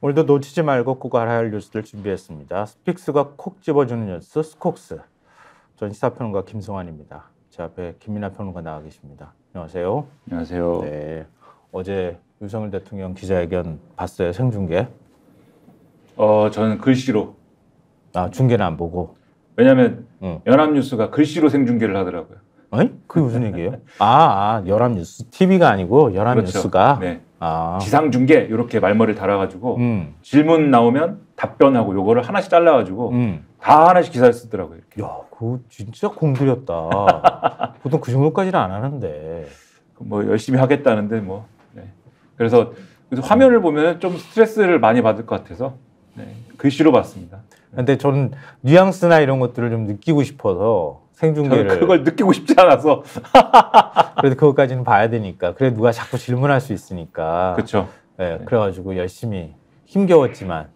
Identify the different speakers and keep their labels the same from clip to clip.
Speaker 1: 오늘도 놓치지 말고 꼭 알아야 할 뉴스들 준비했습니다. 스픽스가 콕 집어주는 뉴스 스콕스. 전 시사평론가 김성환입니다. 제 앞에 김민아 평론가 나와 계십니다. 안녕하세요. 안녕하세요. 네. 어제 윤석열 대통령 기자회견 봤어요 생중계? 어 저는 글씨로. 아 중계는 안 보고. 왜냐하면 응. 연합뉴스가 글씨로 생중계를 하더라고요. 아니? 그게 무슨 얘기예요? 아, 아 열합뉴스 TV가 아니고 열합뉴스가 그렇죠. 네. 아. 지상 중계 이렇게 말머리를 달아가지고 음. 질문 나오면 답변하고 요거를 하나씩 잘라가지고 음. 다 하나씩 기사를 쓰더라고요. 이렇게. 야, 그거 진짜 공들였다. 보통 그 정도까지는 안 하는데. 뭐 열심히 하겠다는데 뭐. 네. 그래서, 그래서 화면을 보면 좀 스트레스를 많이 받을 것 같아서 네. 글씨로 봤습니다. 근데 저는 뉘앙스나 이런 것들을 좀 느끼고 싶어서 생중계를 저는 그걸 느끼고 싶지 않아서 그래도 그것까지는 봐야 되니까 그래 누가 자꾸 질문할 수 있으니까 그렇죠. 네, 그래가지고 열심히 힘겨웠지만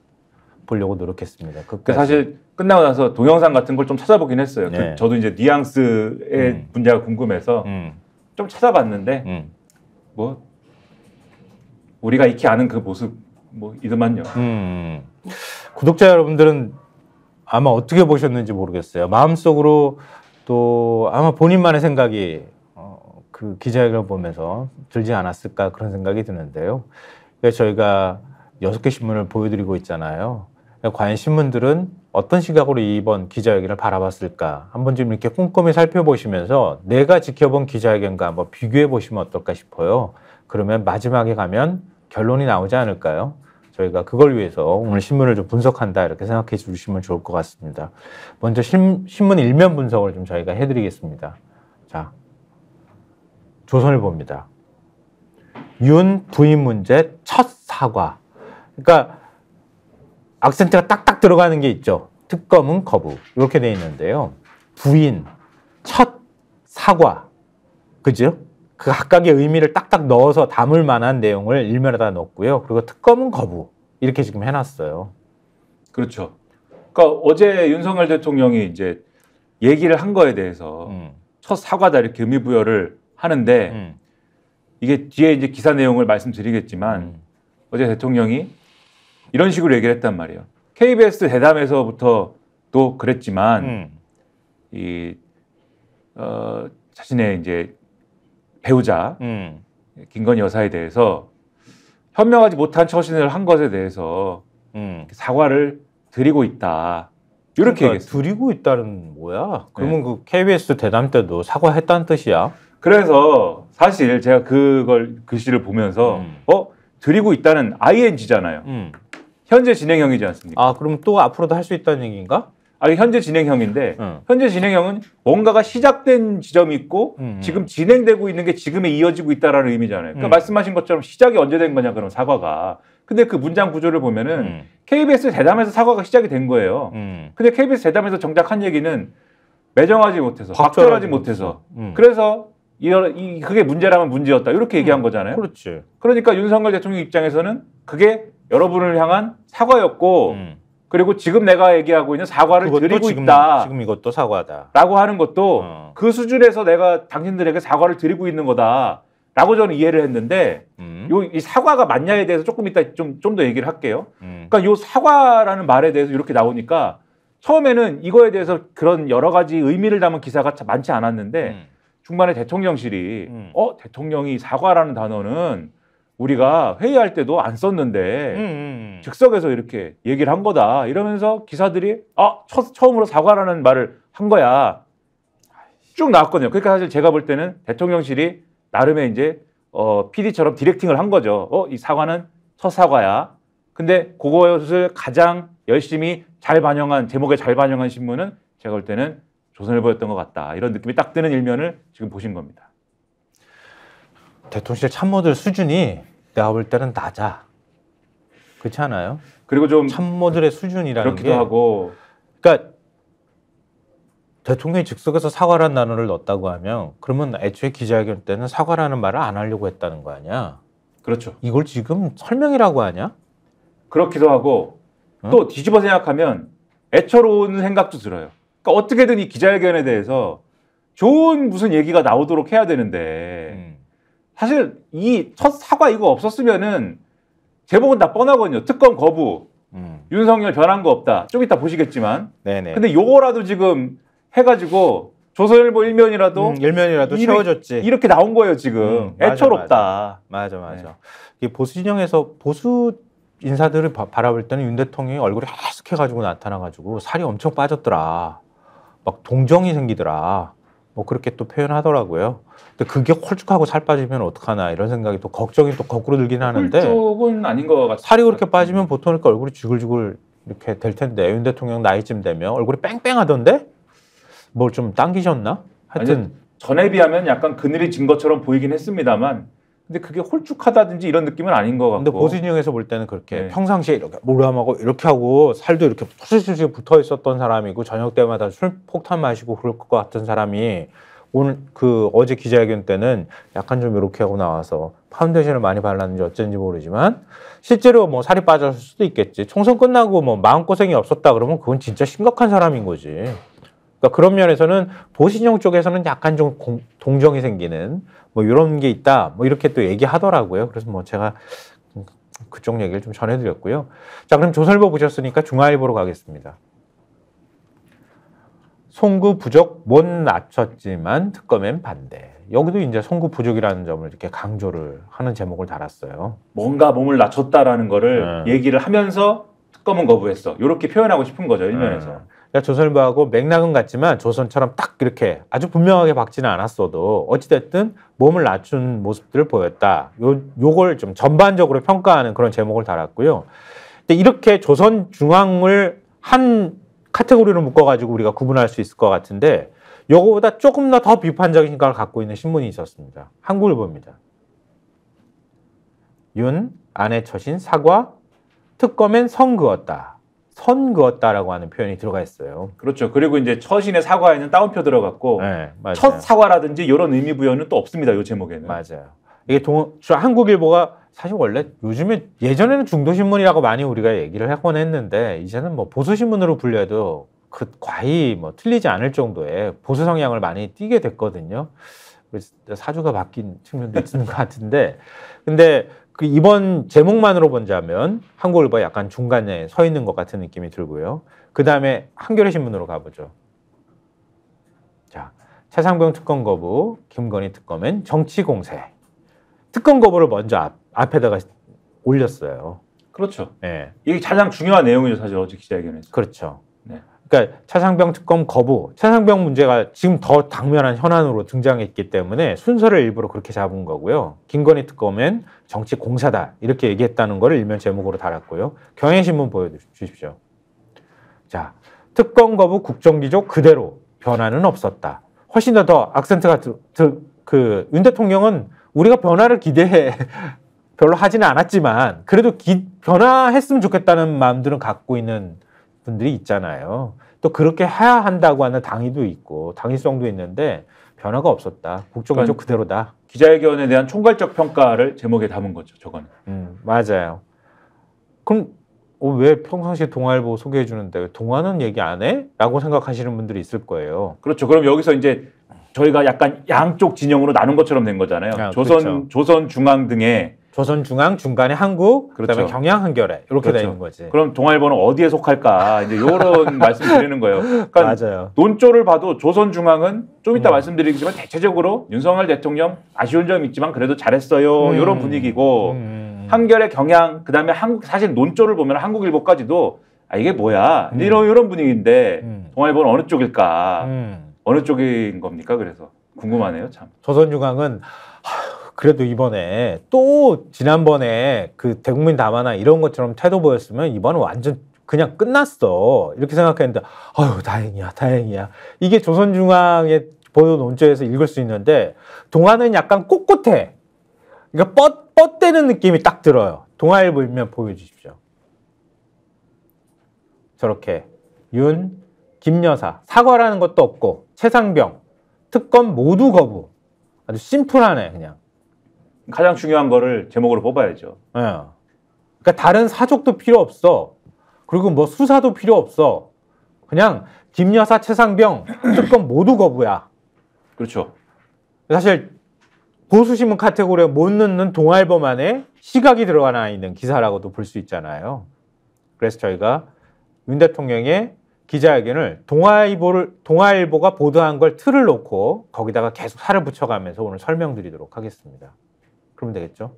Speaker 1: 보려고 노력했습니다. 그 사실 끝나고 나서 동영상 같은 걸 좀 찾아보긴 했어요. 그 네. 그 저도 이제 뉘앙스의 음. 분야가 궁금해서 음. 좀 찾아봤는데 음. 뭐 우리가 익히 아는 그 모습 뭐이름만요 음. 구독자 여러분들은 아마 어떻게 보셨는지 모르겠어요. 마음속으로 또 아마 본인만의 생각이 어, 그 기자회견을 보면서 들지 않았을까 그런 생각이 드는데요. 그래서 저희가 여섯 개 신문을 보여드리고 있잖아요. 그러니까 과연 신문들은 어떤 시각으로 이번 기자회견을 바라봤을까 한번 좀 이렇게 꼼꼼히 살펴보시면서 내가 지켜본 기자회견과 한번 비교해 보시면 어떨까 싶어요. 그러면 마지막에 가면 결론이 나오지 않을까요? 저희가 그걸 위해서 오늘 신문을 좀 분석한다 이렇게 생각해 주시면 좋을 것 같습니다. 먼저 신, 문 일면 분석을 좀 저희가 해드리겠습니다. 자, 조선일보입니다. 윤 부인 문제 첫 사과. 그러니까 악센트가 딱딱 들어가는 게 있죠. 특검은 거부 이렇게 돼 있는데요. 부인 첫 사과 그죠? 그 각각의 의미를 딱딱 넣어서 담을 만한 내용을 일면에다 넣었고요. 그리고 특검은 거부 이렇게 지금 해놨어요. 그렇죠. 그러니까 어제 윤석열 대통령이 이제 얘기를 한 거에 대해서 음. 첫 사과다 이렇게 의미 부여를 하는데 음. 이게 뒤에 이제 기사 내용을 말씀드리겠지만 음. 어제 대통령이 이런 식으로 얘기를 했단 말이에요. KBS 대담에서부터도 그랬지만 음. 이 어, 자신의 이제 배우자 음. 김건희 여사에 대해서 현명하지 못한 처신을 한 것에 대해서 음. 사과를 드리고 있다. 이렇게 그러니까 얘기했어 드리고 있다는 뭐야? 그러면 네. 그 KBS 대담 때도 사과했다는 뜻이야? 그래서 사실 제가 그걸 글씨를 그 보면서 음. 어 드리고 있다는 ING잖아요. 음. 현재 진행형이지 않습니까? 아 그럼 또 앞으로도 할 수 있다는 얘기인가? 아, 현재 진행형인데 어. 현재 진행형은 뭔가가 시작된 지점이 있고 음, 음. 지금 진행되고 있는 게 지금에 이어지고 있다라는 의미잖아요. 그러니까 음. 말씀하신 것처럼 시작이 언제 된 거냐 그럼 사과가. 근데 그 문장 구조를 보면은 음. KBS 대담에서 사과가 시작이 된 거예요. 음. 근데 KBS 대담에서 정작 한 얘기는 매정하지 못해서 박절하지 못해서 음. 그래서 이런 이 그게 문제라면 문제였다 이렇게 얘기한 거잖아요. 그렇지. 그러니까 윤석열 대통령 입장에서는 그게 여러분을 향한 사과였고. 그리고 지금 내가 얘기하고 있는 사과를 드리고 지금, 있다. 지금 이것도 사과다. 라고 하는 것도 어. 그 수준에서 내가 당신들에게 사과를 드리고 있는 거다. 라고 저는 이해를 했는데 음. 요, 이 사과가 맞냐에 대해서 조금 이따 좀좀 더 얘기를 할게요. 음. 그러니까 요 사과라는 말에 대해서 이렇게 나오니까 처음에는 이거에 대해서 그런 여러 가지 의미를 담은 기사가 많지 않았는데 음. 중간에 대통령실이 음. 어 대통령이 사과라는 단어는 우리가 회의할 때도 안 썼는데 음, 음. 즉석에서 이렇게 얘기를 한 거다 이러면서 기사들이 아 처, 처음으로 사과라는 말을 한 거야 쭉 나왔거든요. 그러니까 사실 제가 볼 때는 대통령실이 나름의 이제 어, PD처럼 디렉팅을 한 거죠. 어, 이 사과는 첫 사과야. 근데 그것을 가장 열심히 잘 반영한 제목에 잘 반영한 신문은 제가 볼 때는 조선일보였던 것 같다. 이런 느낌이 딱 드는 일면을 지금 보신 겁니다. 대통령실 참모들 수준이 내가 볼 때는 낮아. 그렇지 않아요? 그리고 좀 참모들의 수준이라는 그렇기도 게 하고 그러니까 대통령이 즉석에서 사과라는 단어를 넣었다고 하면 그러면 애초에 기자회견 때는 사과라는 말을 안 하려고 했다는 거 아니야? 그렇죠. 이걸 지금 설명이라고 하냐? 그렇기도 하고 응? 어? 또 뒤집어 생각하면 애처로운 생각도 들어요. 그러니까 어떻게든 이 기자회견에 대해서 좋은 무슨 얘기가 나오도록 해야 되는데 음. 사실 이 첫 사과 이거 없었으면은 제목은 다 뻔하거든요. 특검 거부, 음. 윤석열 변한 거 없다. 좀 이따 보시겠지만. 네네. 근데 요거라도 지금 해가지고 조선일보 일면이라도 음, 일면이라도 이렇 채워졌지. 이렇게 나온 거예요 지금. 음, 맞아, 애처롭다. 맞아 맞아. 맞아. 네. 보수 진영에서 보수 인사들을 바, 라볼 때는 윤 대통령이 얼굴이 하숙해가지고 나타나가지고 살이 엄청 빠졌더라. 막 동정이 생기더라. 뭐 그렇게 또 표현하더라고요. 근데 그게 홀쭉하고 살 빠지면 어떡하나 이런 생각이 또 걱정이 또 거꾸로 들긴 하는데 홀쭉은 아닌 것 같아요. 살이 그렇게 빠지면 보통 이렇게 얼굴이 주글주글 이렇게 될 텐데 윤 대통령 나이쯤 되면 얼굴이 뺑뺑하던데 뭘 좀 당기셨나? 하여튼 아니, 전에 비하면 약간 그늘이 진 것처럼 보이긴 했습니다만 근데 그게 홀쭉하다든지 이런 느낌은 아닌 것 같고. 근데 보진형에서 볼 때는 그렇게 네. 평상시에 이렇게 몰람하고 이렇게 하고 살도 이렇게 푸슬푸슬 붙어 있었던 사람이고 저녁 때마다 술 폭탄 마시고 그럴 것 같은 사람이 오늘 그 어제 기자회견 때는 약간 좀 이렇게 하고 나와서 파운데이션을 많이 발랐는지 어쩐지 모르지만 실제로 뭐 살이 빠졌을 수도 있겠지. 총선 끝나고 뭐 마음고생이 없었다 그러면 그건 진짜 심각한 사람인 거지. 그러니까 그런 면에서는 보신형 쪽에서는 약간 좀 공, 동정이 생기는 뭐 이런 게 있다. 뭐 이렇게 또 얘기하더라고요. 그래서 뭐 제가 그쪽 얘기를 좀 전해드렸고요. 자, 그럼 조선일보 보셨으니까 중화일보로 가겠습니다. 송구 부족 못 낮췄지만 특검엔 반대. 여기도 이제 송구 부족이라는 점을 이렇게 강조를 하는 제목을 달았어요. 뭔가 몸을 낮췄다라는 거를 음. 얘기를 하면서 특검은 거부했어. 이렇게 표현하고 싶은 거죠 일면에서. 음. 그러니까 조선일보하고 맥락은 같지만 조선처럼 딱 이렇게 아주 분명하게 박지는 않았어도 어찌됐든 몸을 낮춘 모습들을 보였다. 요, 요걸 좀 전반적으로 평가하는 그런 제목을 달았고요. 근데 이렇게 조선 중앙을 한 카테고리로 묶어가지고 우리가 구분할 수 있을 것 같은데 요거보다 조금 더 더 비판적인 생각을 갖고 있는 신문이 있었습니다. 한국일보입니다. 윤, 아내 처신, 사과, 특검엔 성 그었다. 선 그었다라고 하는 표현이 들어가 있어요. 그렇죠. 그리고 이제 처신의 사과에는 따옴표 들어갔고 네, 첫 사과라든지 이런 의미 부여는 또 없습니다. 요 제목에는. 맞아요. 이게 동, 한국일보가 사실 원래 요즘에 예전에는 중도신문이라고 많이 우리가 얘기를 하곤 했는데 이제는 뭐 보수신문으로 불려도 그 과히 뭐 틀리지 않을 정도의 보수 성향을 많이 띄게 됐거든요. 그래서 사주가 바뀐 측면도 있는 것 같은데 근데 그 이번 제목만으로 본다면한국일보 약간 중간에 서 있는 것 같은 느낌이 들고요. 그 다음에 한겨레 신문으로 가보죠. 자, 차상병 특검 거부, 김건희 특검엔 정치 공세. 특검 거부를 먼저 앞, 앞에다가 올렸어요. 그렇죠. 예. 네. 이게 가장 중요한 내용이죠, 사실 어제 기자회견에서. 그렇죠. 그러니까 차상병 특검 거부, 차상병 문제가 지금 더 당면한 현안으로 등장했기 때문에 순서를 일부러 그렇게 잡은 거고요. 김건희 특검엔 정치 공사다 이렇게 얘기했다는 걸 일면 제목으로 달았고요. 경향신문 보여주십시오. 자, 특검 거부 국정기조 그대로 변화는 없었다. 훨씬 더 더 악센트가 그윤 대통령은 우리가 변화를 기대해 별로 하지는 않았지만 그래도 기, 변화했으면 좋겠다는 마음들은 갖고 있는 분들이 있잖아요. 또 그렇게 해야 한다고 하는 당위도 있고 당위성도 있는데 변화가 없었다. 국정원 쪽 그대로다. 기자회견에 대한 총괄적 평가를 제목에 담은 거죠. 저거는. 음, 맞아요. 그럼 어, 왜 평상시 동아일보 소개해 주는데 동아는 얘기 안 해? 라고 생각하시는 분들이 있을 거예요. 그렇죠. 그럼 여기서 이제 저희가 약간 양쪽 진영으로 나눈 것처럼 된 거잖아요. 아, 조선 그렇죠. 조선 중앙 등의 조선중앙 중간에 한국 그렇죠. 그다음에 경향 한겨레 이렇게 그렇죠. 돼 있는 거지. 그럼 동아일보는 어디에 속할까 이제 요런 말씀 드리는 거예요. 그러니까 맞아요. 논조를 봐도 조선중앙은 좀 이따 음. 말씀드리겠지만 대체적으로 윤석열 대통령 아쉬운 점 있지만 그래도 잘했어요 음. 이런 분위기고 음. 음, 음. 한겨레 경향 그다음에 한국 사실 논조를 보면 한국일보까지도 아 이게 뭐야 음. 이런 이런 분위기인데 음. 동아일보는 어느 쪽일까 어느 쪽인 겁니까 그래서 궁금하네요 참. 조선중앙은 그래도 이번에 또 지난번에 그 대국민 담화나 이런 것처럼 태도 보였으면 이번은 완전 그냥 끝났어. 이렇게 생각했는데, 아유, 다행이야, 다행이야. 이게 조선중앙의 보도 논조에서 읽을 수 있는데, 동화는 약간 꼿꼿해. 그러니까 뻗, 뻗대는 느낌이 딱 들어요. 동화를보 일면 보여주십시오. 저렇게. 윤, 김여사, 사과라는 것도 없고, 최상병, 특검 모두 거부. 아주 심플하네, 그냥. 가장 중요한 거를 제목으로 뽑아야죠. 예. 그러니까 다른 사족도 필요 없어. 그리고 뭐 수사도 필요 없어. 그냥 김여사, 최상병 특검 모두 거부야. 그렇죠. 사실 보수신문 카테고리에 못 넣는 동아앨범 안에 시각이 들어가 있는 기사라고도 볼 수 있잖아요. 그래서 저희가 윤 대통령의 기자회견을 동아일보를 동아일보가 보도한 걸 틀을 놓고 거기다가 계속 살을 붙여가면서 오늘 설명드리도록 하겠습니다. 그러면 되겠죠.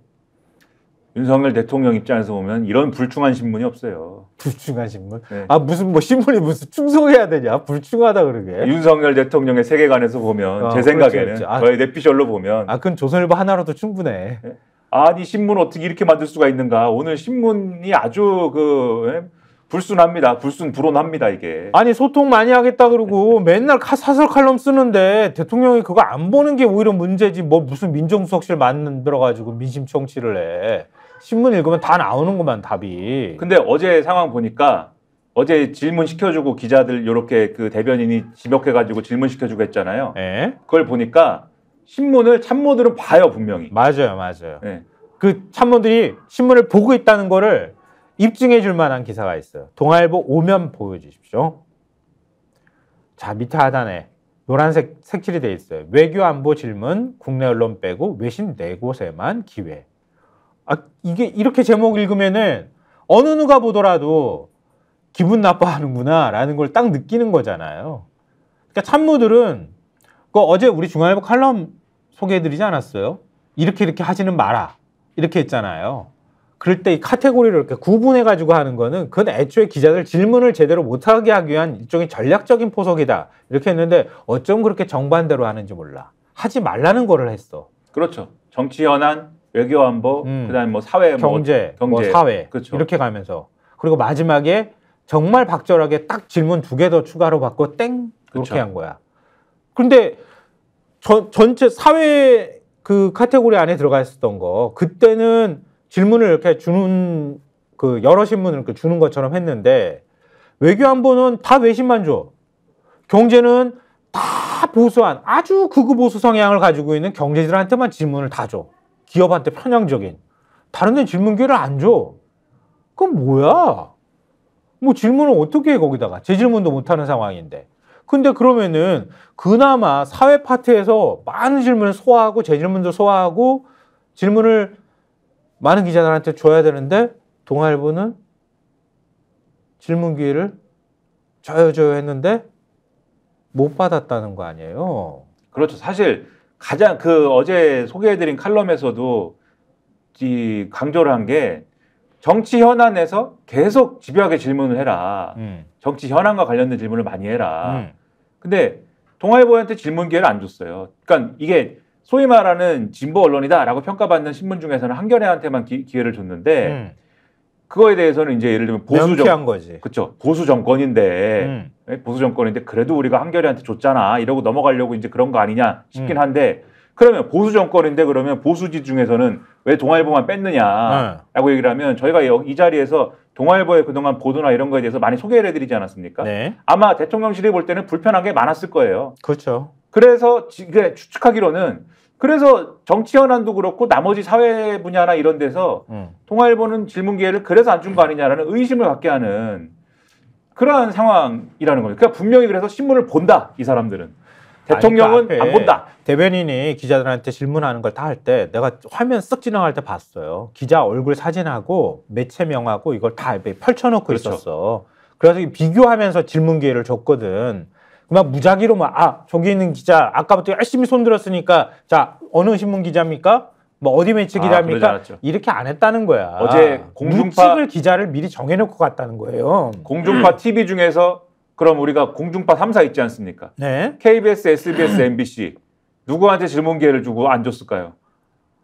Speaker 1: 윤석열 대통령 입장에서 보면 이런 불충한 신문이 없어요. 불충한 신문? 네. 아 무슨 뭐 신문이 무슨 충성해야 되냐? 불충하다 그러게. 윤석열 대통령의 세계관에서 보면 아, 제 그렇죠, 생각에는 그렇죠. 아, 거의 내피셜로 보면 아 그건 조선일보 하나로도 충분해. 네? 아니 신문 어떻게 이렇게 만들 수가 있는가? 오늘 신문이 아주 그 예? 불순합니다. 불순 불온합니다 이게. 아니 소통 많이 하겠다 그러고 맨날 카, 사설 칼럼 쓰는데 대통령이 그거 안 보는 게 오히려 문제지 뭐 무슨 민정수석실 만들어 가지고 민심 청취를 해. 신문 읽으면 다 나오는 구만 답이. 근데 어제 상황 보니까 어제 질문 시켜주고 기자들 이렇게 그 대변인이 지목해가지고 질문 시켜주고 했잖아요. 에? 예? 그걸 보니까 신문을 참모들은 봐요 분명히. 맞아요, 맞아요. 네. 그 참모들이 신문을 보고 있다는 거를 입증해 줄 만한 기사가 있어요. 동아일보 오면 보여주십시오. 자, 밑에 하단에 노란색 색칠이 돼 있어요. 외교 안보 질문, 국내 언론 빼고 외신 네 곳에만 기회. 아, 이게 이렇게 제목 읽으면은 어느 누가 보더라도 기분 나빠하는구나라는 걸 딱 느끼는 거잖아요. 그러니까 참모들은 그 어제 우리 중앙일보 칼럼 소개해드리지 않았어요? 이렇게 이렇게 하지는 마라 이렇게 했잖아요. 그럴 때 이 카테고리를 이렇게 구분해 가지고 하는 거는 그건 애초에 기자들 질문을 제대로 못하게 하기 위한 일종의 전략적인 포석이다 이렇게 했는데 어쩜 그렇게 정반대로 하는지 몰라 하지 말라는 거를 했어 그렇죠 정치 현안 외교 안보 음. 그다음 에뭐 사회 뭐 경제 뭐, 경제 뭐 사회 그렇죠. 이렇게 가면서 그리고 마지막에 정말 박절하게 딱 질문 두 개 더 추가로 받고 땡 그렇게 그렇죠. 한 거야 근데 저, 전체 사회 그 카테고리 안에 들어가 있었던 거 그때는 질문을 이렇게 주는 그 여러 신문을 이렇게 주는 것처럼 했는데 외교안보는 다 외신만 줘. 경제는 다 보수한 아주 극우 보수 성향을 가지고 있는 경제들한테만 질문을 다 줘. 기업한테 편향적인. 다른 데는 질문 기회를 안 줘. 그건 뭐야? 뭐 질문을 어떻게 해 거기다가 제질문도 못하는 상황인데 근데 그러면은 그나마 사회 파트에서 많은 질문을 소화하고 제질문도 소화하고 질문을 많은 기자들한테 줘야 되는데 동아일보는 질문 기회를 줘요 줘요 했는데 못 받았다는 거 아니에요. 그렇죠. 사실 가장 그 어제 소개해드린 칼럼에서도 이 강조를 한 게 정치 현안에서 계속 집요하게 질문을 해라. 음. 정치 현안과 관련된 질문을 많이 해라. 음. 근데 동아일보한테 질문 기회를 안 줬어요. 그러니까 이게 소위 말하는 진보 언론이다라고 평가받는 신문 중에서는 한겨레한테만 기, 회를 줬는데 음. 그거에 대해서는 이제 예를 들면 보수 정권 거지. 그렇죠. 보수 정권인데 음. 예, 보수 정권인데 그래도 우리가 한겨레한테 줬잖아 이러고 넘어가려고 이제 그런 거 아니냐 싶긴 음. 한데 그러면 보수 정권인데 그러면 보수지 중에서는 왜 동아일보만 뺐느냐라고 네. 얘기를 하면 저희가 이 자리에서 동아일보의 그동안 보도나 이런 거에 대해서 많이 소개를 해드리지 않았습니까? 네. 아마 대통령실이 볼 때는 불편한 게 많았을 거예요. 그렇죠. 그래서 지게 추측하기로는 그래서 정치 현안도 그렇고 나머지 사회 분야나 이런 데서 음. 통화일보는 질문 기회를 그래서 안 준 거 아니냐라는 의심을 갖게 하는 그러한 상황이라는 거예요. 그러니까 분명히 그래서 신문을 본다 이 사람들은 그러니까 대통령은 아니, 그안 본다. 대변인이 기자들한테 질문하는 걸 다 할 때 내가 화면 쓱 지나갈 때 봤어요. 기자 얼굴 사진하고 매체명하고 이걸 다 펼쳐놓고 그렇죠. 있었어. 그래서 비교하면서 질문 기회를 줬거든. 그만 무작위로 막아 저기 있는 기자 아까부터 열심히 손들었으니까 자 어느 신문 기자입니까? 뭐 어디 매체 아, 기자입니까? 아, 이렇게 안 했다는 거야. 어제 공중파 을 기자를 미리 정해놓고 갔다는 거예요. 공중파 음. TV 중에서 그럼 우리가 공중파 3사 있지 않습니까? 네. KBS, SBS, MBC 누구한테 질문 기회를 주고 안 줬을까요?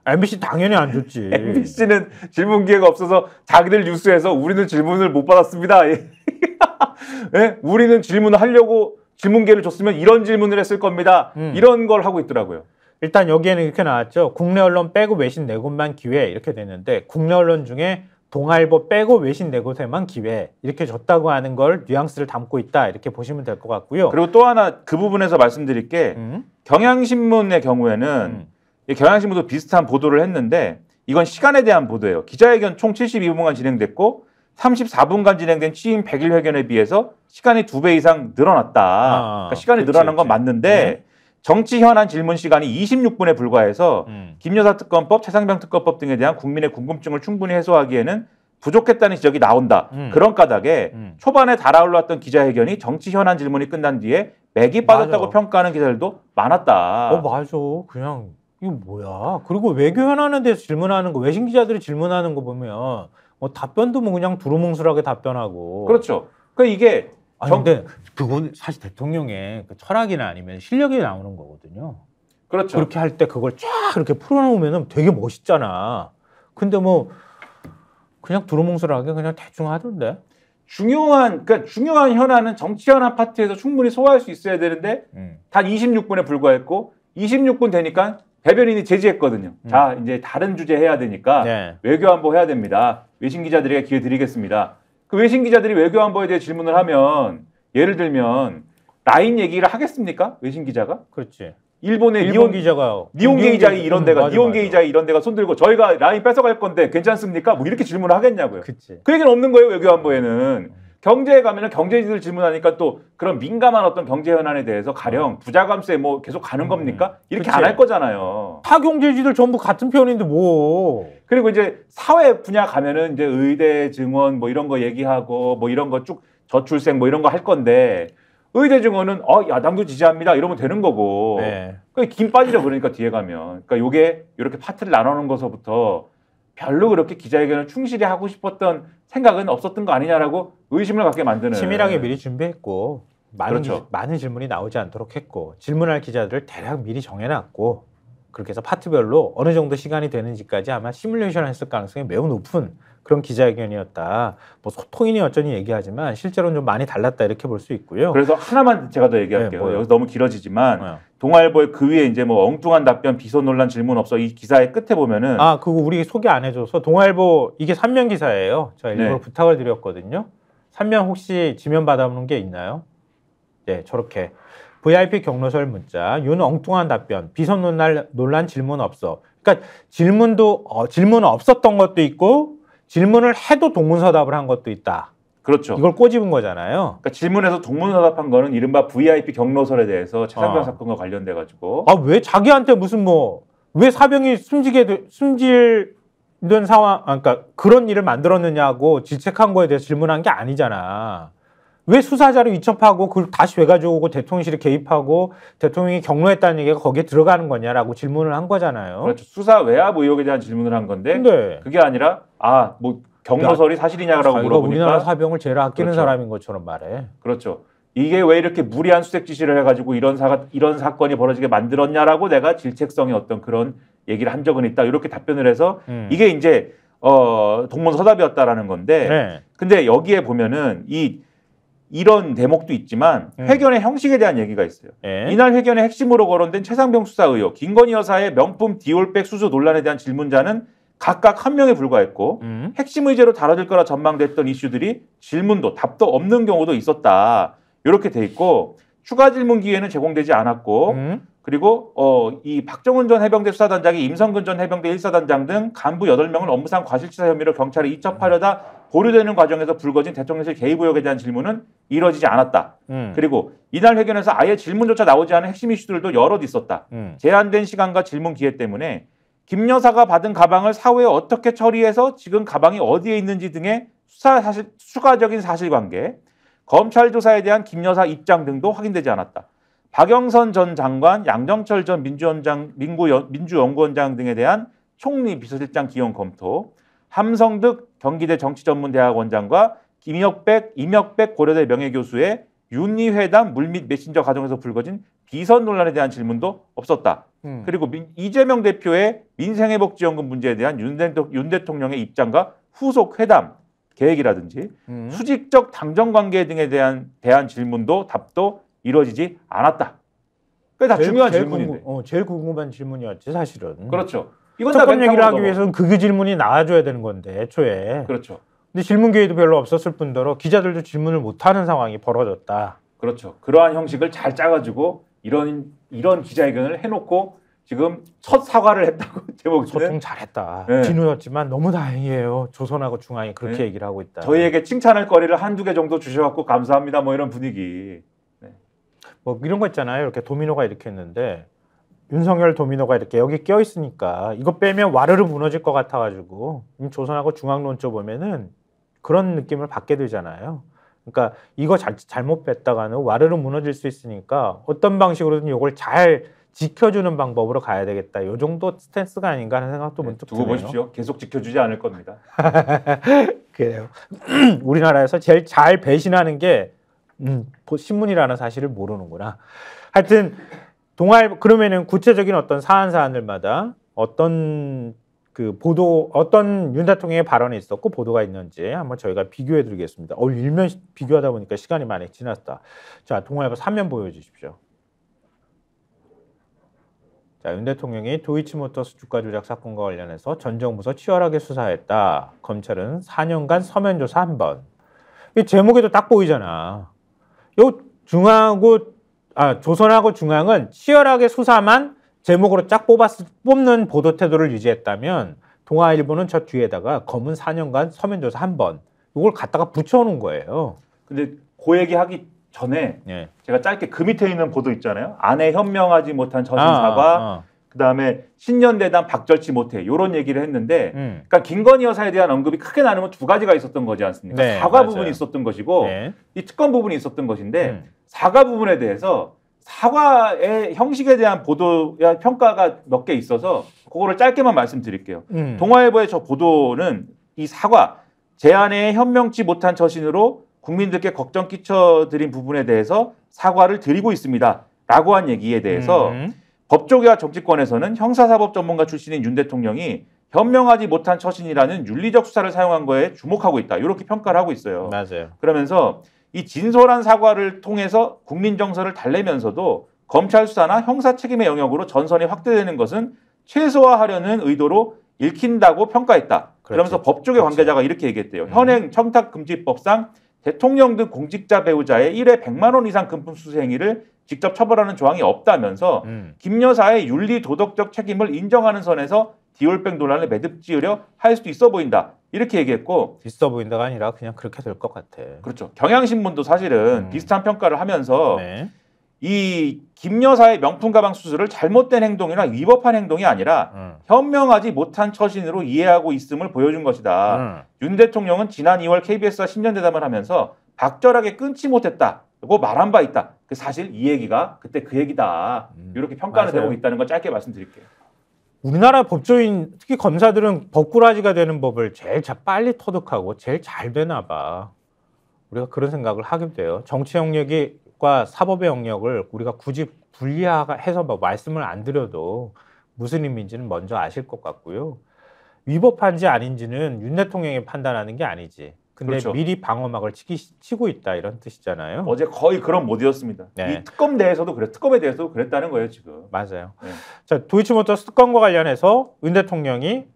Speaker 1: MBC 당연히 안 줬지. MBC는 질문 기회가 없어서 자기들 뉴스에서 우리는 질문을 못 받았습니다. 예? 우리는 질문을 하려고 질문계를 줬으면 이런 질문을 했을 겁니다. 음. 이런 걸 하고 있더라고요. 일단 여기에는 이렇게 나왔죠. 국내 언론 빼고 외신 네 곳만 기회 이렇게 됐는데 국내 언론 중에 동아일보 빼고 외신 네 곳에만 기회 이렇게 줬다고 하는 걸 뉘앙스를 담고 있다 이렇게 보시면 될 것 같고요. 그리고 또 하나 그 부분에서 말씀드릴 게 음? 경향신문의 경우에는 음. 경향신문도 비슷한 보도를 했는데 이건 시간에 대한 보도예요. 기자회견 총 72분간 진행됐고 34분간 진행된 취임 100일 회견에 비해서 시간이 두 배 이상 늘어났다. 아, 그러니까 시간이 그치, 늘어난 건 그치. 맞는데 음. 정치 현안 질문 시간이 26분에 불과해서 음. 김여사 특검법, 최상병 특검법 등에 대한 국민의 궁금증을 충분히 해소하기에는 부족했다는 지적이 나온다. 음. 그런 까닭에 음. 초반에 달아올랐던 기자회견이 정치 현안 질문이 끝난 뒤에 맥이 빠졌다고 맞아. 평가하는 기자들도 많았다. 어, 맞아. 그냥 이거 뭐야. 그리고 외교 현안에 대해서 질문하는 거, 외신 기자들이 질문하는 거 보면 어, 답변도 뭐 그냥 두루뭉술하게 답변하고. 그렇죠. 그러니까 이게 아니, 정... 근데 그건 사실 대통령의 그 철학이나 아니면 실력이 나오는 거거든요. 그렇죠. 그렇게 할 때 그걸 쫙 이렇게 풀어놓으면 되게 멋있잖아. 근데 뭐 그냥 두루뭉술하게 그냥 대충 하던데. 중요한 그러니까 중요한 현안은 정치 현안 파트에서 충분히 소화할 수 있어야 되는데 음. 단 26분에 불과했고 26분 되니까 배변인이 제지했거든요. 음. 자 이제 다른 주제 해야 되니까 네. 외교안보 해야 됩니다. 외신 기자들에게 기회 드리겠습니다. 그 외신 기자들이 외교안보에 대해 질문을 하면 예를 들면 라인 얘기를 하겠습니까? 외신 기자가? 그렇지. 일본의 일본 니온 기자가 어, 니온게 이자이 음, 이런 데가 니온게 이자이 이런 데가 손들고 저희가 라인 뺏어갈 건데 괜찮습니까? 뭐 이렇게 질문을 하겠냐고요. 그치. 그 얘기는 없는 거예요 외교안보에는. 음. 경제에 가면은 경제지들 질문하니까 또 그런 민감한 어떤 경제 현안에 대해서 가령 음. 부자 감세 뭐 계속 가는 음. 겁니까? 이렇게 안 할 거잖아요. 타 경제지들 전부 같은 표현인데 뭐. 그리고 이제 사회 분야 가면은 이제 의대 증원 뭐 이런 거 얘기하고 뭐 이런 거 쭉 저출생 뭐 이런 거 할 건데 의대 증원은 어 야당도 지지합니다 이러면 되는 거고. 네. 그러김 빠지죠 그러니까 뒤에 가면. 그러니까 요게 이렇게 파트를 나누는 것서부터 별로 그렇게 기자회견을 충실히 하고 싶었던 생각은 없었던 거 아니냐라고 의심을 갖게 만드는 치밀하게 미리 준비했고 많은, 그렇죠. 많은 질문이 나오지 않도록 했고 질문할 기자들을 대략 미리 정해놨고 그렇게 해서 파트별로 어느 정도 시간이 되는지까지 아마 시뮬레이션 했을 가능성이 매우 높은 그런 기자회견이었다. 뭐 소통인이 어쩌니 얘기하지만 실제로는 좀 많이 달랐다 이렇게 볼 수 있고요. 그래서 하나만 제가 더 얘기할게요. 네, 여기 너무 길어지지만 네. 동아일보의 그 위에 이제 뭐 엉뚱한 답변 비선 논란 질문 없어 이 기사의 끝에 보면은 아 그거 우리 소개 안 해줘서 동아일보 이게 3면 기사예요. 제가 네. 일부러 네. 부탁을 드렸거든요. 3면 혹시 지면 받아보는 게 있나요? 네 저렇게 VIP 경로설 문자 윤 엉뚱한 답변 비선 논란 논란 질문 없어. 그러니까 질문도 어, 질문 없었던 것도 있고 질문을 해도 동문서답을 한 것도 있다. 그렇죠. 이걸 꼬집은 거잖아요. 그러니까 질문에서 동문서답한 거는 이른바 VIP 경로설에 대해서 아. 최상병 아. 사건과 관련돼 가지고 아 왜 자기한테 무슨 뭐 왜 사병이 숨지게 되, 숨질된 상황 아, 그러니까 그런 일을 만들었느냐고 질책한 거에 대해서 질문한 게 아니잖아. 왜 수사자료 위첩하고 그걸 다시 왜가지고오고대통령실에 개입하고 대통령이 경로했다는 얘기가 거기에 들어가는 거냐라고 질문을 한 거잖아요. 그렇죠. 수사 외압 의혹에 대한 질문을 한 건데 근데... 네. 그게 아니라 아뭐 경로설이 사실이냐라고 물어보니까 우리나라 사병을 제일 아끼는 그렇죠. 사람인 것처럼 말해. 그렇죠. 이게 왜 이렇게 무리한 수색 지시를 해가지고 이런 사가 이런 사건이 벌어지게 만들었냐라고 내가 질책성이 어떤 그런 얘기를 한 적은 있다 이렇게 답변을 해서 음. 이게 이제 어 동문서답이었다라는 건데 네. 근데 여기에 보면은 이 이런 대목도 있지만 음. 회견의 음. 형식에 대한 얘기가 있어요. 에? 예. 이날 회견의 핵심으로 거론된 최상병 수사 의혹, 김건희 여사의 명품 디올백 수수 논란에 대한 질문자는 각각 한 명에 불과했고 음. 핵심 의제로 다뤄질 거라 전망됐던 이슈들이 질문도 답도 없는 경우도 있었다. 이렇게 돼 있고 추가 질문 기회는 제공되지 않았고 음. 그리고 어, 이 박정훈 전 해병대 수사단장이 임성근 전 해병대 일사단장등 간부 여덟 명을 업무상 과실치사 혐의로 경찰에 이첩하려다 보류되는 과정에서 불거진 대통령실 개입 의혹에 대한 질문은 이뤄지지 않았다. 음. 그리고 이날 회견에서 아예 질문조차 나오지 않은 핵심 이슈들도 여럿 있었다. 음. 제한된 시간과 질문 기회 때문에 김 여사가 받은 가방을 사후에 어떻게 처리해서 지금 가방이 어디에 있는지 등의 수사 사실, 추가적인 사실관계, 검찰 조사에 대한 김 여사 입장 등도 확인되지 않았다. 박영선 전 장관, 양정철 전민주원장 민구연, 민주연구원장 등에 대한 총리 비서실장 기용 검토, 함성득 경기대 정치전문대학원장과 김혁백, 임혁백 고려대 명예교수의 윤리회담 물밑 메신저 과정에서 불거진 비선 논란에 대한 질문도 없었다. 음. 그리고 민, 이재명 대표의 민생회복지원금 문제에 대한 윤, 대통, 윤 대통령의 입장과 후속 회담 계획이라든지 음. 수직적 당정관계 등에 대한 대한 질문도 답도 이루어지지 않았다.
Speaker 2: 그게 다 제일, 중요한 제일 질문인데.
Speaker 1: 궁금, 어, 제일 궁금한 질문이었지 사실은. 그렇죠. 이건 첫 얘기를 하기 위해서는 그, 그 질문이 나와줘야 되는 건데 애초에. 그렇죠. 근데 질문 기회도 별로 없었을 뿐더러 기자들도 질문을 못하는 상황이 벌어졌다. 그렇죠. 그러한 형식을 잘 짜가지고 이런 이런 기자회견을 해놓고 지금 첫 사과를 했다고 제목 소통 잘했다. 네. 진우였지만 너무 다행이에요. 조선하고 중앙이 그렇게 네. 얘기를 하고 있다. 저희에게 칭찬할 거리를 한두 개 정도 주셔갖고 감사합니다. 뭐 이런 분위기. 네. 뭐 이런 거 있잖아요. 이렇게 도미노가 이렇게 했는데 윤석열 도미노가 이렇게 여기 껴 있으니까 이거 빼면 와르르 무너질 것 같아가지고 조선하고 중앙 논조 보면은 그런 느낌을 받게 되잖아요. 그러니까 이거 잘, 잘못 뺐다가는 와르르 무너질 수 있으니까 어떤 방식으로든 이걸 잘 지켜주는 방법으로 가야 되겠다. 이 정도 스탠스가 아닌가 하는 생각도 네, 문득 두고 드네요. 보십시오. 계속 지켜주지 않을 겁니다. 그래요. 우리나라에서 제일 잘 배신하는 게 음, 신문이라는 사실을 모르는구나. 하여튼 동아일 그러면은 구체적인 어떤 사안 사안들마다 어떤 그 보도 어떤 윤 대통령의 발언이 있었고 보도가 있는지 한번 저희가 비교해 드리겠습니다. 어 일면 비교하다 보니까 시간이 많이 지났다. 자, 동아일보 3면 보여 주십시오. 자, 윤 대통령이 도이치모터스 주가 조작 사건과 관련해서 전 정부서 치열하게 수사했다. 검찰은 4년간 서면 조사 한 번. 이 제목에도 딱 보이잖아. 요 중앙하고 아, 조선하고 중앙은 치열하게 수사만 제목으로 쫙 뽑았, 뽑는 보도 태도를 유지했다면 동아일보는 저 뒤에다가 검은 4년간 서면조사 한 번 이걸 갖다가 붙여오는 거예요. 근데 그 얘기하기 전에 예. 제가 짧게 그 밑에 있는 보도 있잖아요. 아내 현명하지 못한 전신사과 아, 아, 아. 그다음에 신년대담 박절치 못해 이런 얘기를 했는데 음. 그러니까 김건희 여사에 대한 언급이 크게 나누면 두 가지가 있었던 거지 않습니까? 네, 사과 맞아요. 부분이 있었던 것이고 네. 이 특검 부분이 있었던 것인데 음. 사과 부분에 대해서 사과의 형식에 대한 보도 야 평가가 몇 개 있어서 그거를 짧게만 말씀드릴게요. 음. 동아일보의 저 보도는 이 사과 제안에 현명치 못한 처신으로 국민들께 걱정 끼쳐드린 부분에 대해서 사과를 드리고 있습니다.라고 한 얘기에 대해서 음. 법조계와 정치권에서는 형사사법 전문가 출신인 윤 대통령이 현명하지 못한 처신이라는 윤리적 수사를 사용한 거에 주목하고 있다. 이렇게 평가를 하고 있어요. 맞아요. 그러면서 이 진솔한 사과를 통해서 국민 정서를 달래면서도 검찰 수사나 형사 책임의 영역으로 전선이 확대되는 것은 최소화하려는 의도로 읽힌다고 평가했다. 그러면서 그렇죠. 법조계 그렇죠. 관계자가 이렇게 얘기했대요. 음. 현행 청탁금지법상 대통령 등 공직자 배우자의 1회 100만 원 이상 금품 수수 행위를 직접 처벌하는 조항이 없다면서 음. 김 여사의 윤리 도덕적 책임을 인정하는 선에서 디올백 논란을 매듭지으려 할 수도 있어 보인다. 이렇게 얘기했고 있어 보인다가 아니라 그냥 그렇게 될 것 같아. 그렇죠. 경향신문도 사실은 음. 비슷한 평가를 하면서 네. 이 김여사의 명품 가방 수술을 잘못된 행동이나 위법한 행동이 아니라 음. 현명하지 못한 처신으로 이해하고 있음을 보여준 것이다. 음. 윤 대통령은 지난 2월 KBS와 신년 대담을 하면서 박절하게 끊지 못했다고 말한 바 있다. 그 사실 이 얘기가 그때 그 얘기다. 음. 이렇게 평가를 되고 있다는 걸 짧게 말씀드릴게요. 우리나라 법조인 특히 검사들은 법꾸라지가 되는 법을 제일 자, 빨리 터득하고 제일 잘 되나 봐. 우리가 그런 생각을 하게 돼요. 정치 영역과 사법의 영역을 우리가 굳이 분리해서 막 뭐 말씀을 안 드려도 무슨 의미인지는 먼저 아실 것 같고요. 위법한지 아닌지는 윤 대통령이 판단하는 게 아니지. 근데 그렇죠. 미리 방어막을 치기, 치고 있다 이런 뜻이잖아요. 어제 거의 그런 모드였습니다. 네. 이 특검 내에서도 그래 특검에 대해서도 그랬다는 거예요 지금. 맞아요. 네. 자 도이치모터스 특검과 관련해서 윤 대통령이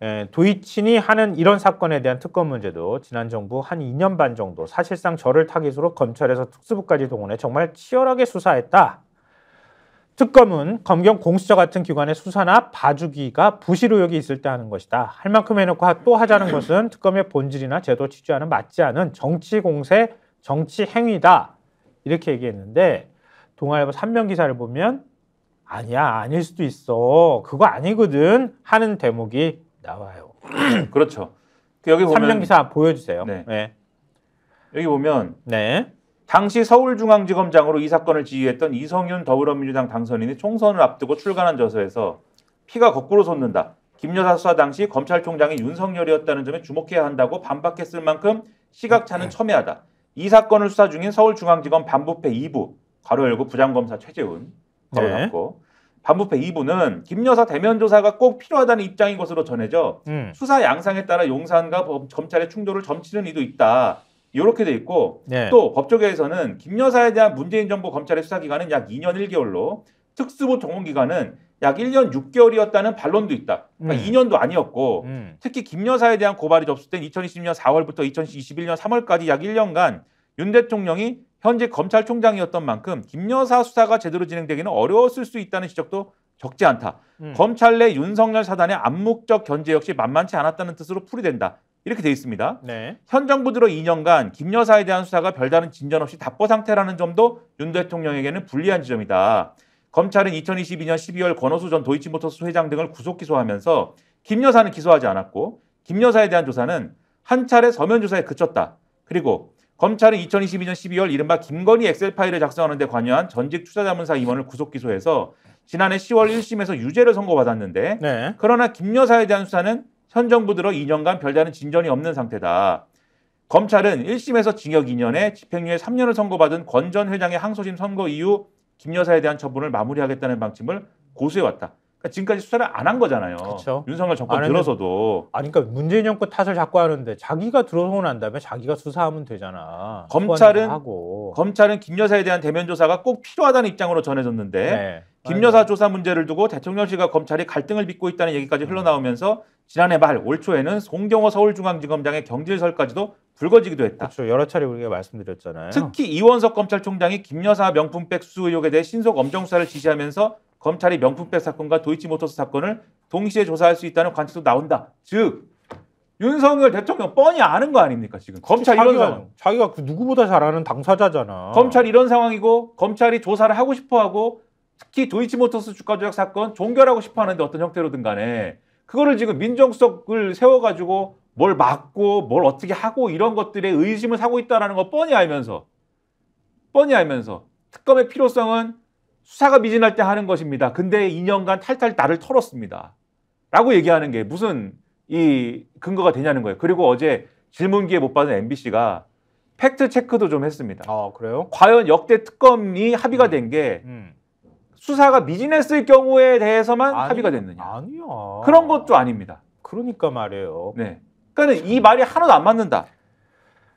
Speaker 1: 예, 도이친이 하는 이런 사건에 대한 특검 문제도 지난 정부 한 2년 반 정도 사실상 저를 타깃으로 검찰에서 특수부까지 동원해 정말 치열하게 수사했다. 특검은 검경 공수처 같은 기관의 수사나 봐주기가 부실 의혹이 있을 때 하는 것이다. 할 만큼 해놓고 또 하자는 것은 특검의 본질이나 제도 취지와는 맞지 않은 정치 공세, 정치 행위다. 이렇게 얘기했는데 동아일보 3면 기사를 보면 아니야, 아닐 수도 있어. 그거 아니거든 하는 대목이 나와요. 그렇죠. 그 여기 보면 3면 기사 보여주세요. 네. 네. 여기 보면 네. 당시 서울중앙지검장으로 이 사건을 지휘했던 이성윤 더불어민주당 당선인이 총선을 앞두고 출간한 저서에서 피가 거꾸로 솟는다. 김여사 수사 당시 검찰총장이 윤석열이었다는 점에 주목해야 한다고 반박했을 만큼 시각차는 첨예하다. 이 사건을 수사 중인 서울중앙지검 반부패 2부 괄호 열고 부장검사 최재훈 괄호 닫고 네. 반부패 2부는 김여사 대면 조사가 꼭 필요하다는 입장인 것으로 전해져 음. 수사 양상에 따라 용산과 검찰의 충돌을 점치는 이도 있다. 이렇게 돼 있고 네. 또 법조계에서는 김 여사에 대한 문재인 정부 검찰의 수사기간은 약 2년 1개월로 특수부 종원기간은 약 1년 6개월이었다는 반론도 있다. 그러니까 음. 2년도 아니었고 음. 특히 김 여사에 대한 고발이 접수된 2020년 4월부터 2021년 3월까지 약 1년간 윤 대통령이 현재 검찰총장이었던 만큼 김 여사 수사가 제대로 진행되기는 어려웠을 수 있다는 지적도 적지 않다. 음. 검찰 내 윤석열 사단의 암묵적 견제 역시 만만치 않았다는 뜻으로 풀이된다. 이렇게 되어 있습니다. 네. 현 정부 들어 2년간 김 여사에 대한 수사가 별다른 진전 없이 답보 상태라는 점도 윤 대통령에게는 불리한 지점이다. 검찰은 2022년 12월 권호수 전 도이치모터스 회장 등을 구속 기소하면서 김 여사는 기소하지 않았고 김 여사에 대한 조사는 한 차례 서면 조사에 그쳤다. 그리고 검찰은 2022년 12월 이른바 김건희 엑셀 파일을 작성하는 데 관여한 전직 투자자문사 임원을 구속 기소해서 지난해 10월 1심에서 유죄를 선고받았는데 네. 그러나 김 여사에 대한 수사는 현 정부 들어 2년간 별다른 진전이 없는 상태다. 검찰은 1심에서 징역 2년에 집행유예 3년을 선고받은 권 전 회장의 항소심 선거 이후 김 여사에 대한 처분을 마무리하겠다는 방침을 고수해왔다. 그러니까 지금까지 수사를 안 한 거잖아요. 그쵸. 윤석열 정권 들어서도. 아니 그러니까 문재인 정권 탓을 자꾸 하는데 자기가 들어서고 난 다음에 자기가 수사하면 되잖아. 검찰은 검찰은 김 여사에 대한 대면 조사가 꼭 필요하다는 입장으로 전해졌는데 네. 김여사 조사 문제를 두고 대통령실과 검찰이 갈등을 빚고 있다는 얘기까지 흘러나오면서 지난해 말 올 초에는 송경호 서울중앙지검장의 경질설까지도 불거지기도 했다. 그렇죠. 여러 차례 우리가 말씀드렸잖아요. 특히 이원석 검찰총장이 김여사 명품백 수 의혹에 대해 신속 엄정 수사를 지시하면서 검찰이 명품백 사건과 도이치모터스 사건을 동시에 조사할 수 있다는 관측도 나온다. 즉 윤석열 대통령 뻔히 아는 거 아닙니까 지금 검찰 이런 자기가, 상황 자기가 그 누구보다 잘 아는 당사자잖아 검찰 이런 상황이고 검찰이 조사를 하고 싶어하고 특히 도이치모터스 주가 조작 사건 종결하고 싶어 하는데 어떤 형태로든 간에 그거를 지금 민정수석을 세워가지고 뭘 막고 뭘 어떻게 하고 이런 것들에 의심을 사고 있다라는 거 뻔히 알면서 뻔히 알면서 특검의 필요성은 수사가 미진할 때 하는 것입니다. 근데 2년간 탈탈 나를 털었습니다. 라고 얘기하는 게 무슨 이 근거가 되냐는 거예요. 그리고 어제 질문기에 못 받은 MBC가 팩트 체크도 좀 했습니다. 아, 그래요? 과연 역대 특검이 합의가 된게 음. 음. 수사가 미진했을 경우에 대해서만 아니, 합의가 됐느냐? 아니요. 그런 것도 아닙니다. 그러니까 말이에요. 네. 그러니까는 이 말이 하나도 안 맞는다.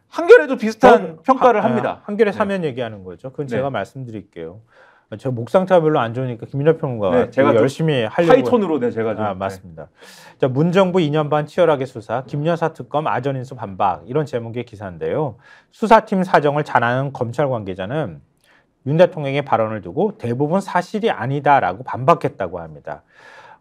Speaker 1: 한결에도 비슷한 어, 평가를 하, 아, 합니다. 한결에 사면 네. 얘기하는 거죠. 그건 네. 제가 말씀드릴게요. 제가 목 상태가 별로 안 좋으니까 김민하 평가가 네, 제가 열심히 하려고 하이톤으로 네, 제가 좀. 아, 맞습니다. 자, 문정부 2년 반 치열하게 수사, 김여사 특검 아전인수 반박 이런 제목의 기사인데요. 수사팀 사정을 잘하는 검찰 관계자는 윤 대통령의 발언을 두고 대부분 사실이 아니다라고 반박했다고 합니다.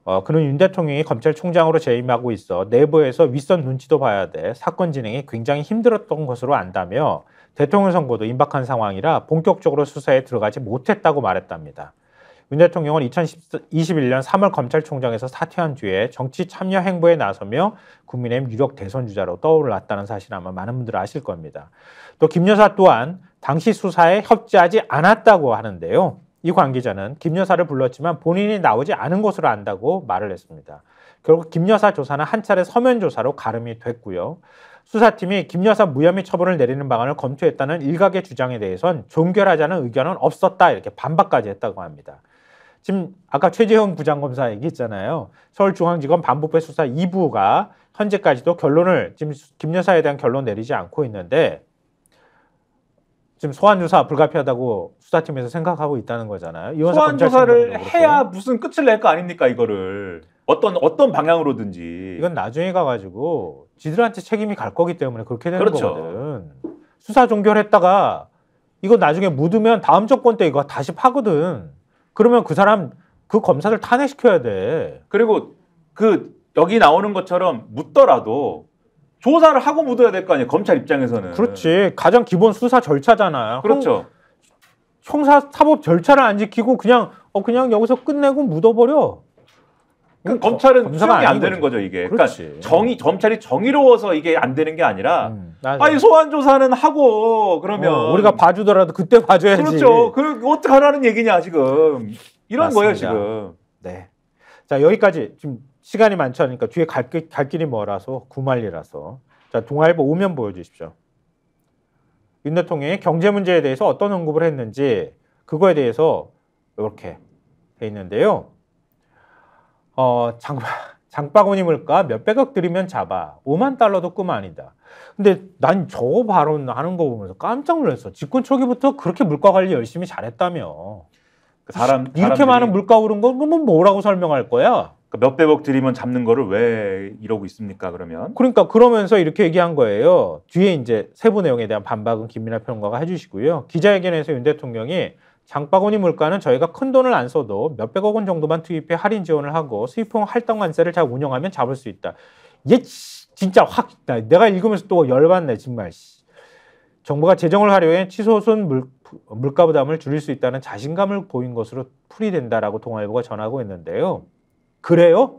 Speaker 1: 어, 그는 윤 대통령이 검찰총장으로 재임하고 있어 내부에서 윗선 눈치도 봐야 돼 사건 진행이 굉장히 힘들었던 것으로 안다며 대통령 선거도 임박한 상황이라 본격적으로 수사에 들어가지 못했다고 말했답니다. 윤 대통령은 2021년 3월 검찰총장에서 사퇴한 뒤에 정치 참여 행보에 나서며 국민의힘 유력 대선 주자로 떠올랐다는 사실 아마 많은 분들 아실 겁니다. 또 김 여사 또한 당시 수사에 협조하지 않았다고 하는데요. 이 관계자는 김 여사를 불렀지만 본인이 나오지 않은 것으로 안다고 말을 했습니다. 결국 김 여사 조사는 한 차례 서면 조사로 가름이 됐고요. 수사팀이 김 여사 무혐의 처분을 내리는 방안을 검토했다는 일각의 주장에 대해선 종결하자는 의견은 없었다 이렇게 반박까지 했다고 합니다. 지금 아까 최재형 부장검사 얘기했잖아요. 서울중앙지검 반부패 수사 2부가 현재까지도 결론을 지금 김 여사에 대한 결론 내리지 않고 있는데 지금 소환 조사 불가피하다고 수사팀에서 생각하고 있다는 거잖아요. 소환 조사를 해야 무슨 끝을 낼 거 아닙니까 이거를 어떤 어떤 방향으로든지 이건 나중에 가가지고 지들한테 책임이 갈 거기 때문에 그렇게 되는 그렇죠. 거거든. 수사 종결했다가 이거 나중에 묻으면 다음 조건 때 이거 다시 파거든. 그러면 그 사람 그 검사를 탄핵시켜야 돼. 그리고 그 여기 나오는 것처럼 묻더라도 조사를 하고 묻어야 될 거 아니에요. 검찰 입장에서는. 그렇지. 가장 기본 수사 절차잖아요. 그렇죠. 형사 사법 절차를 안 지키고 그냥 어 그냥 여기서 끝내고 묻어버려. 그 검찰은 수용이 안 되는 거죠, 거죠 이게. 그러니까 그렇지. 그러니까 정의 검찰이 정의로워서 이게 안 되는 게 아니라 음, 아니 소환 조사는 하고 그러면 어, 우리가 봐주더라도 그때 봐줘야지. 그렇죠. 그 어떻게 하라는 얘기냐 지금 이런 맞습니다. 거예요 지금. 네. 자 여기까지 지금 시간이 많지 않으니까 뒤에 갈, 갈 길이 멀어서 구말리라서 자 동아일보 오면 보여주십시오. 윤대통령이 경제 문제에 대해서 어떤 언급을 했는지 그거에 대해서 이렇게 돼 있는데요. 어, 장바, 장바구니 물가 몇백억 들이면 잡아. 5만 달러도 꿈 아니다. 근데 난 저거 발언하는 거 보면서 깜짝 놀랐어. 집권 초기부터 그렇게 물가 관리 열심히 잘했다며. 그 사람, 이렇게 많은 물가 오른 건 그러면 뭐 뭐라고 설명할 거야? 그러니까 몇백억 드리면 잡는 거를 왜 이러고 있습니까, 그러면? 그러니까 그러면서 이렇게 얘기한 거예요. 뒤에 이제 세부 내용에 대한 반박은 김민하 평론가가 해주시고요. 기자회견에서 윤 대통령이 장바구니 물가는 저희가 큰 돈을 안 써도 몇백억 원 정도만 투입해 할인 지원을 하고 수입형 할당 관세를 잘 운영하면 잡을 수 있다. 얘 진짜 확 나, 내가 읽으면서 또 열받네 정말. 정부가 재정을 활용해 치솟은 물, 물가 부담을 줄일 수 있다는 자신감을 보인 것으로 풀이된다라고 동아일보가 전하고 있는데요. 그래요?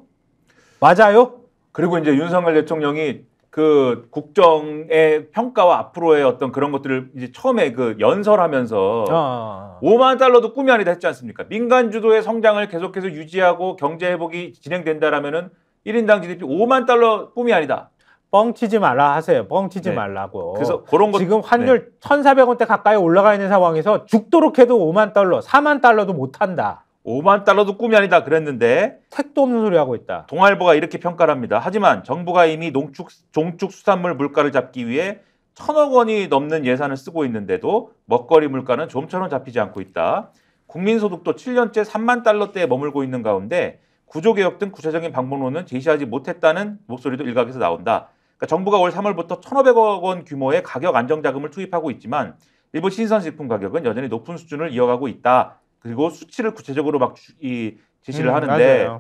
Speaker 1: 맞아요? 그리고 이제 윤석열 대통령이 그 국정의 평가와 앞으로의 어떤 그런 것들을 이제 처음에 그 연설하면서 아. 5만 달러도 꿈이 아니다 했지 않습니까? 민간 주도의 성장을 계속해서 유지하고 경제 회복이 진행된다라면은 1인당 GDP 5만 달러 꿈이 아니다. 뻥치지 말라 하세요. 뻥치지 네. 말라고. 그래서 그런 것 지금 환율 네. 1,400원대 가까이 올라가 있는 상황에서 죽도록 해도 5만 달러, 4만 달러도 못 한다. 5만 달러도 꿈이 아니다 그랬는데 택도 없는 소리 하고 있다. 동아일보가 이렇게 평가를 합니다. 하지만 정부가 이미 농축, 종축 수산물 물가를 잡기 위해 천억 원이 넘는 예산을 쓰고 있는데도 먹거리 물가는 좀처럼 잡히지 않고 있다. 국민소득도 7년째 3만 달러대에 머물고 있는 가운데 구조개혁 등 구체적인 방법론은 제시하지 못했다는 목소리도 일각에서 나온다. 그러니까 정부가 올 3월부터 1,500억 원 규모의 가격 안정자금을 투입하고 있지만 일부 신선식품 가격은 여전히 높은 수준을 이어가고 있다. 그리고 수치를 구체적으로 막 이 제시를 음, 하는데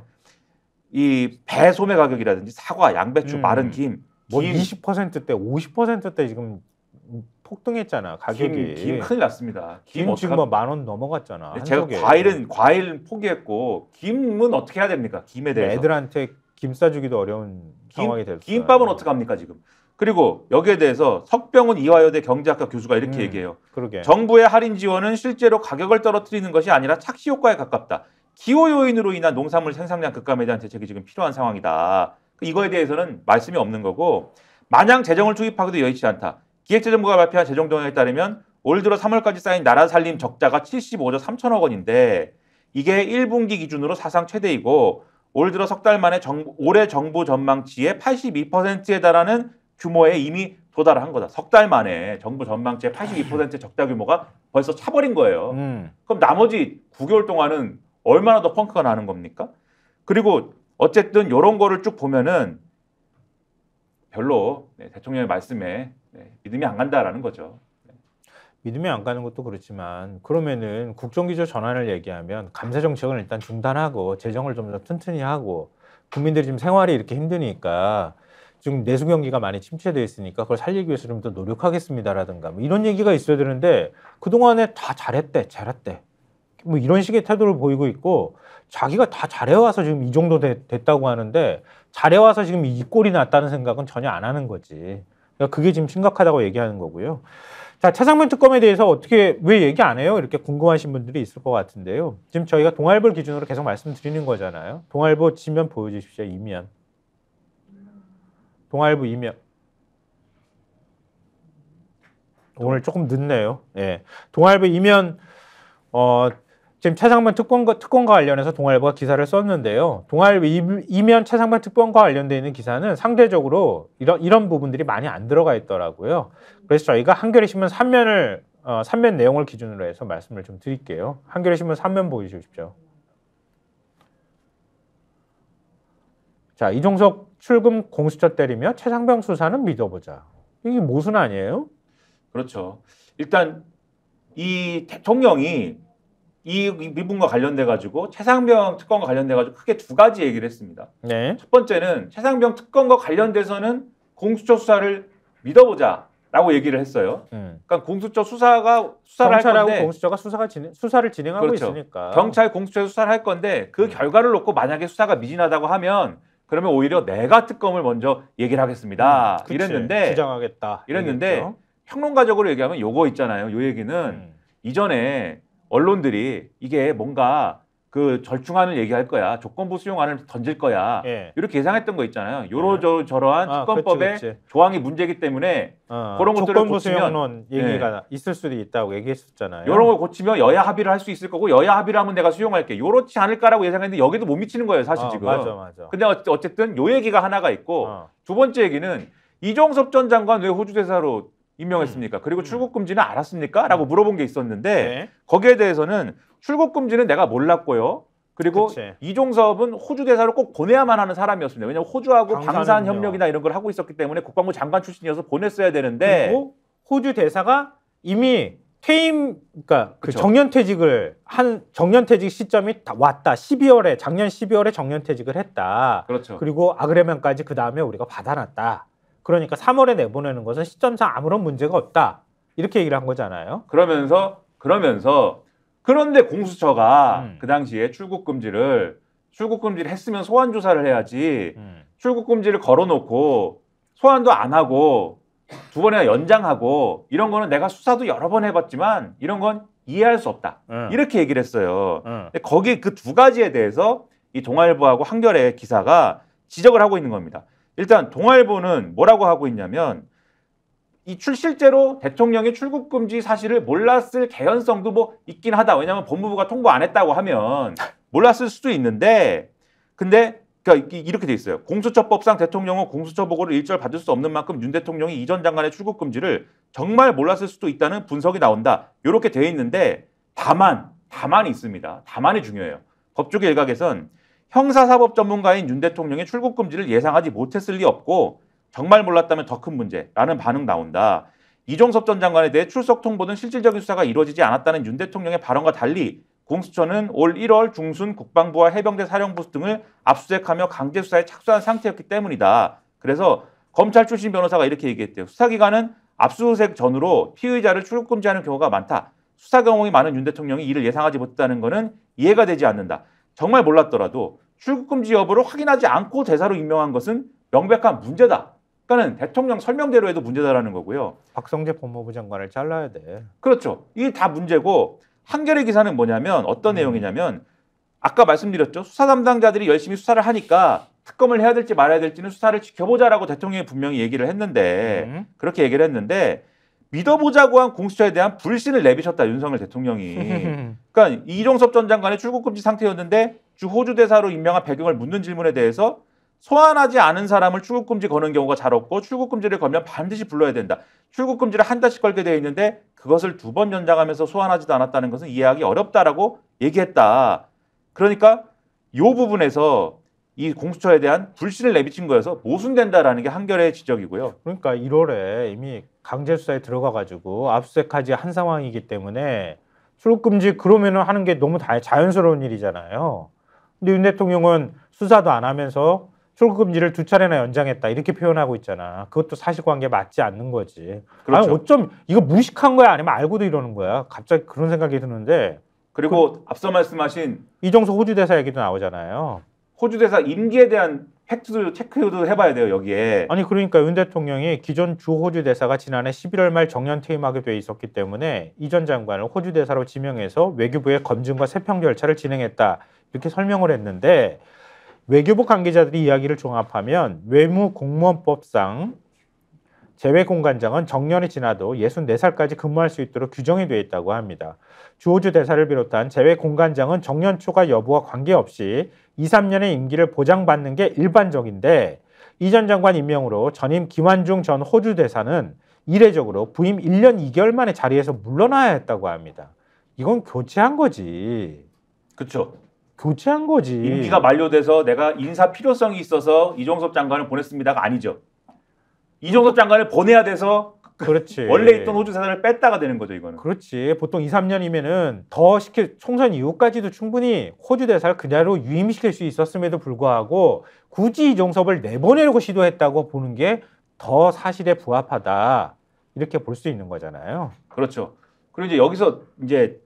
Speaker 1: 이 배소매 가격이라든지 사과, 양배추, 음. 마른 김, 뭐 김, 20%대, 50%대 지금 폭등했잖아 가격이. 김, 김 큰일 났습니다. 김, 김 지금 뭐만 원 넘어갔잖아. 제가 속 과일은 과일 포기했고 김은 어떻게 해야 됩니까? 김에 대해서. 애들한테 김 싸주기도 어려운 김, 상황이 될 거야. 김밥은 어떻게 합니까 지금? 그리고 여기에 대해서 석병훈 이화여대 경제학과 교수가 이렇게 음, 얘기해요. 그러게. 정부의 할인 지원은 실제로 가격을 떨어뜨리는 것이 아니라 착시 효과에 가깝다. 기호 요인으로 인한 농산물 생산량 급감에 대한 대책이 지금 필요한 상황이다. 그 이거에 대해서는 말씀이 없는 거고 마냥 재정을 투입하기도 여의치 않다. 기획재정부가 발표한 재정 동향에 따르면 올 들어 3월까지 쌓인 나라 살림 적자가 75조 3천억 원인데 이게 1분기 기준으로 사상 최대이고 올 들어 석 달 만에 정, 올해 정부 전망치의 82%에 달하는 규모에 이미 도달한 거다. 석 달 만에 정부 전망치의 82% 아, 적자 규모가 벌써 차버린 거예요. 음. 그럼 나머지 9개월 동안은 얼마나 더 펑크가 나는 겁니까? 그리고 어쨌든 이런 거를 쭉 보면은 별로 네, 대통령의 말씀에 네, 믿음이 안 간다라는 거죠. 믿음이 안 가는 것도 그렇지만 그러면은 국정기조 전환을 얘기하면 감세 정책은 일단 중단하고 재정을 좀 더 튼튼히 하고 국민들이 지금 생활이 이렇게 힘드니까 지금 내수 경기가 많이 침체되어 있으니까 그걸 살리기 위해서 좀 더 노력하겠습니다라든가 뭐 이런 얘기가 있어야 되는데 그동안에 다 잘했대, 잘했대. 뭐 이런 식의 태도를 보이고 있고 자기가 다 잘해와서 지금 이 정도 되, 됐다고 하는데 잘해와서 지금 이 꼴이 났다는 생각은 전혀 안 하는 거지. 그러니까 그게 지금 심각하다고 얘기하는 거고요. 자, 차상면 특검에 대해서 어떻게, 왜 얘기 안 해요? 이렇게 궁금하신 분들이 있을 것 같은데요. 지금 저희가 동아일보 기준으로 계속 말씀드리는 거잖아요. 동아일보 지면 보여주십시오, 이면. 동아일보 이면 오늘 조금 늦네요. 예. 동아일보 이면 어 지금 차상만 특권과, 특권과 관련해서 동아일보가 기사를 썼는데요. 동아일보 이면 차상만 특권과 관련되어 있는 기사는 상대적으로 이런, 이런 부분들이 많이 안 들어가 있더라고요. 그래서 저희가 한겨레 신문 3면을 어, 3면 내용을 기준으로 해서 말씀을 좀 드릴게요. 한겨레 신문 3면 보여주십시오. 자, 이종석 출금 공수처 때리며 최상병 수사는 믿어보자. 이게 모순 아니에요? 그렇죠. 일단 이 대통령이 이 미분과 관련돼 가지고 최상병 특검과 관련돼 가지고 크게 두 가지 얘기를 했습니다. 네. 첫 번째는 최상병 특검과 관련돼서는 공수처 수사를 믿어보자라고 얘기를 했어요. 음. 그러니까 공수처 수사가 수사를 할 건데 공수처가 수사가 진행, 수사를 진행하고 그렇죠. 있으니까 경찰 공수처 수사를 할 건데 그 음. 결과를 놓고 만약에 수사가 미진하다고 하면 그러면 오히려 내가 특검을 먼저 얘기를 하겠습니다. 음, 이랬는데 주장하겠다. 이랬는데 얘기했죠. 평론가적으로 얘기하면 요거 있잖아요. 요 얘기는 음. 이전에 언론들이 이게 뭔가 그 절충안을 얘기할 거야. 조건부 수용안을 던질 거야. 예. 이렇게 예상했던 거 있잖아요. 요러 예. 저 저러한 아, 특검법의 그 조항이 문제기 때문에 어, 그런 것들을 조건부 수용론 예. 얘기가 예. 있을 수도 있다고 얘기했었잖아요. 이런 걸 고치면 여야 합의를 할 수 있을 거고 여야 합의를 하면 내가 수용할게. 요렇지 않을까라고 예상했는데 여기도 못 미치는 거예요, 사실 어, 지금. 맞아, 맞아. 근데 어쨌든 요 얘기가 하나가 있고 어. 두 번째 얘기는 이종섭 전 장관 왜 호주 대사로 임명했습니까? 음. 그리고 출국 음. 금지는 알았습니까? 라고 음. 물어본 게 있었는데 네. 거기에 대해서는 출국 금지는 내가 몰랐고요. 그리고 그치. 이종섭은 호주 대사를 꼭 보내야만 하는 사람이었습니다. 왜냐하면 호주하고 방산 협력이나 이런 걸 하고 있었기 때문에 국방부 장관 출신이어서 보냈어야 되는데 그리고 호주 대사가 이미 퇴임 그러니까 그 정년 퇴직을 한 정년 퇴직 시점이 다 왔다. 12월에 작년 12월에 정년 퇴직을 했다. 그렇죠. 그리고 아그레멘까지 그 다음에 우리가 받아놨다. 그러니까 3월에 내보내는 것은 시점상 아무런 문제가 없다. 이렇게 얘기를 한 거잖아요. 그러면서 그러면서 그런데 공수처가 음. 그 당시에 출국 금지를 출국 금지를 했으면 소환 조사를 해야지. 음. 출국 금지를 걸어놓고 소환도 안 하고 두 번이나 연장하고 이런 거는 내가 수사도 여러 번 해봤지만 이런 건 이해할 수 없다. 음. 이렇게 얘기를 했어요. 음. 근데 거기 그 두 가지에 대해서 이 동아일보하고 한겨레 기사가 지적을 하고 있는 겁니다. 일단 동아일보는 뭐라고 하고 있냐면 이 출 실제로 대통령의 출국 금지 사실을 몰랐을 개연성도 뭐 있긴 하다. 왜냐하면 법무부가 통보 안 했다고 하면 몰랐을 수도 있는데 근데 그러니까 이렇게 돼 있어요. 공수처법상 대통령은 공수처 보고를 일절 받을 수 없는 만큼 윤 대통령이 이 전 장관의 출국 금지를 정말 몰랐을 수도 있다는 분석이 나온다. 이렇게 돼 있는데 다만 다만이 있습니다. 다만이 중요해요. 법조계 일각에선 형사사법 전문가인 윤대통령의 출국 금지를 예상하지 못했을 리 없고 정말 몰랐다면 더 큰 문제라는 반응 나온다. 이종섭 전 장관에 대해 출석 통보는 실질적인 수사가 이루어지지 않았다는 윤 대통령의 발언과 달리 공수처는 올 1월 중순 국방부와 해병대 사령부 등을 압수수색하며 강제 수사에 착수한 상태였기 때문이다. 그래서 검찰 출신 변호사가 이렇게 얘기했대요. 수사기관은 압수수색 전으로 피의자를 출국 금지하는 경우가 많다. 수사 경험이 많은 윤 대통령이 이를 예상하지 못했다는 것은 이해가 되지 않는다. 정말 몰랐더라도 출국금지 여부를 확인하지 않고 대사로 임명한 것은 명백한 문제다. 그러니까는 대통령 설명대로 해도 문제다라는 거고요. 박성재 법무부 장관을 잘라야 돼. 그렇죠. 이게 다 문제고 한겨레 기사는 뭐냐면 어떤 음. 내용이냐면 아까 말씀드렸죠. 수사 담당자들이 열심히 수사를 하니까 특검을 해야 될지 말아야 될지는 수사를 지켜보자라고 대통령이 분명히 얘기를 했는데 음. 그렇게 얘기를 했는데 믿어보자고 한 공수처에 대한 불신을 내비쳤다 윤석열 대통령이. 그러니까 이종섭 전 장관의 출국금지 상태였는데 주 호주 대사로 임명한 배경을 묻는 질문에 대해서 소환하지 않은 사람을 출국금지 거는 경우가 잘 없고 출국금지를 걸면 반드시 불러야 된다. 출국금지를 한 달씩 걸게 되어 있는데 그것을 두 번 연장하면서 소환하지도 않았다는 것은 이해하기 어렵다라고 얘기했다. 그러니까 이 부분에서 이 공수처에 대한 불신을 내비친 거여서 모순된다라는 게 한결의 지적이고요. 그러니까 1월에 이미 강제 수사에 들어가 가지고 압수수색하지 한 상황이기 때문에 출국금지 그러면 하는 게 너무 다 자연스러운 일이잖아요. 근데 윤 대통령은 수사도 안 하면서 출국금지를 두 차례나 연장했다 이렇게 표현하고 있잖아. 그것도 사실관계 맞지 않는 거지. 그렇죠. 아니 어쩜 이거 무식한 거야 아니면 알고도 이러는 거야. 갑자기 그런 생각이 드는데. 그리고 그, 앞서 말씀하신 이종석 호주 대사 얘기도 나오잖아요. 호주 대사 임기에 대한 팩트도 체크도 해봐야 돼요 여기에. 아니 그러니까 윤 대통령이 기존 주 호주 대사가 지난해 11월 말 정년 퇴임하게 돼 있었기 때문에 이 전 장관을 호주 대사로 지명해서 외교부의 검증과 세평 절차를 진행했다. 이렇게 설명을 했는데 외교부 관계자들이 이야기를 종합하면 외무 공무원법상 재외공관장은 정년이 지나도 64살까지 근무할 수 있도록 규정이 되어 있다고 합니다. 주호주 대사를 비롯한 재외공관장은 정년 초과 여부와 관계없이 2, 3년의 임기를 보장받는 게 일반적인데 이전 장관 임명으로 전임 김완중전 호주 대사는 이례적으로 부임 1년 2개월 만에 자리에서 물러나야 했다고 합니다. 이건 교체한 거지. 그렇죠. 교체한 거지. 임기가 만료돼서 내가 인사 필요성이 있어서 이종섭 장관을 보냈습니다가 아니죠. 이종섭 장관을 보내야 돼서 그렇지. 원래 있던 호주 사단을 뺐다가 되는 거죠, 이거는. 그렇지. 보통 2, 3년이면은 더 시킬 총선 이후까지도 충분히 호주 대사를 그대로 유임시킬 수 있었음에도 불구하고 굳이 이종섭을 내보내려고 시도했다고 보는 게 더 사실에 부합하다. 이렇게 볼 수 있는 거잖아요. 그렇죠. 그리고 이제 여기서 이제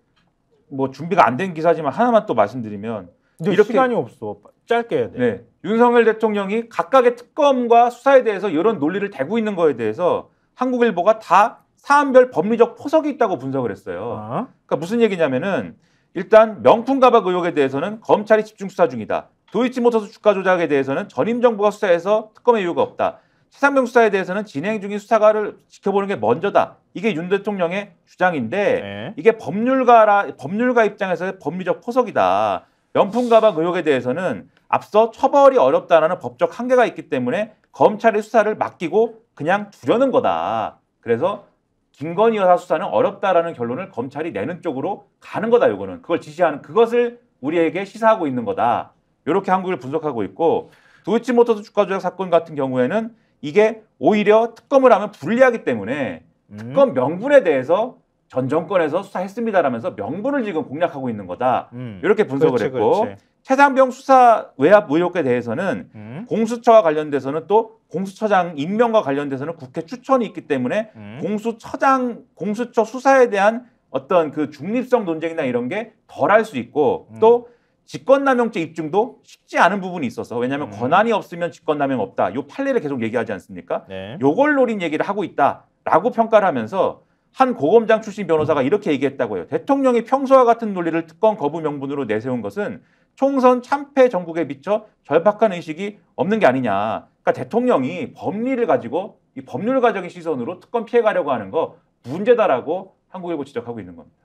Speaker 1: 뭐 준비가 안 된 기사지만 하나만 또 말씀드리면 이렇게 시간이 없어. 짧게 해야 돼. 네. 윤석열 대통령이 각각의 특검과 수사에 대해서 이런 논리를 대고 있는 거에 대해서 한국일보가 다 사안별 법리적 포석이 있다고 분석을 했어요. 아? 그러니까 무슨 얘기냐면은 일단 명품 가방 의혹에 대해서는 검찰이 집중 수사 중이다. 도이치모터스 주가 조작에 대해서는 전임 정부가 수사해서 특검의 이유가 없다. 최상병 수사에 대해서는 진행 중인 수사가를 지켜보는 게 먼저다. 이게 윤 대통령의 주장인데 네. 이게 법률가라 법률가 입장에서의 법리적 포석이다. 명품 가방 의혹에 대해서는 앞서 처벌이 어렵다라는 법적 한계가 있기 때문에 검찰의 수사를 맡기고 그냥 두려는 거다. 그래서 김건희 여사 수사는 어렵다라는 결론을 검찰이 내는 쪽으로 가는 거다. 이거는 그걸 지시하는 그것을 우리에게 시사하고 있는 거다. 이렇게 한국을 분석하고 있고 도이치모터스 주가 조작 사건 같은 경우에는 이게 오히려 특검을 하면 불리하기 때문에 음. 특검 명분에 대해서 전 정권에서 수사했습니다라면서 명분을 지금 공략하고 있는 거다. 음. 이렇게 분석을 그렇지, 했고 그렇지. 최상병 수사 외압 의혹에 대해서는 음. 공수처와 관련돼서는 또 공수처장 임명과 관련돼서는 국회 추천이 있기 때문에 음. 공수처장 공수처 수사에 대한 어떤 그 중립성 논쟁이나 이런 게 덜 할 수 있고 또 음. 직권남용죄 입증도 쉽지 않은 부분이 있어서 왜냐하면 음. 권한이 없으면 직권남용 없다. 요 판례를 계속 얘기하지 않습니까? 네. 요걸 노린 얘기를 하고 있다라고 평가를 하면서 한 고검장 출신 변호사가 음. 이렇게 얘기했다고 해요. 대통령이 평소와 같은 논리를 특권 거부 명분으로 내세운 것은 총선 참패 정국에 미쳐 절박한 의식이 없는 게 아니냐. 그러니까 대통령이 법리를 가지고 이 법률가적인 시선으로 특권 피해가려고 하는 거 문제다라고 한국일보 지적하고 있는 겁니다.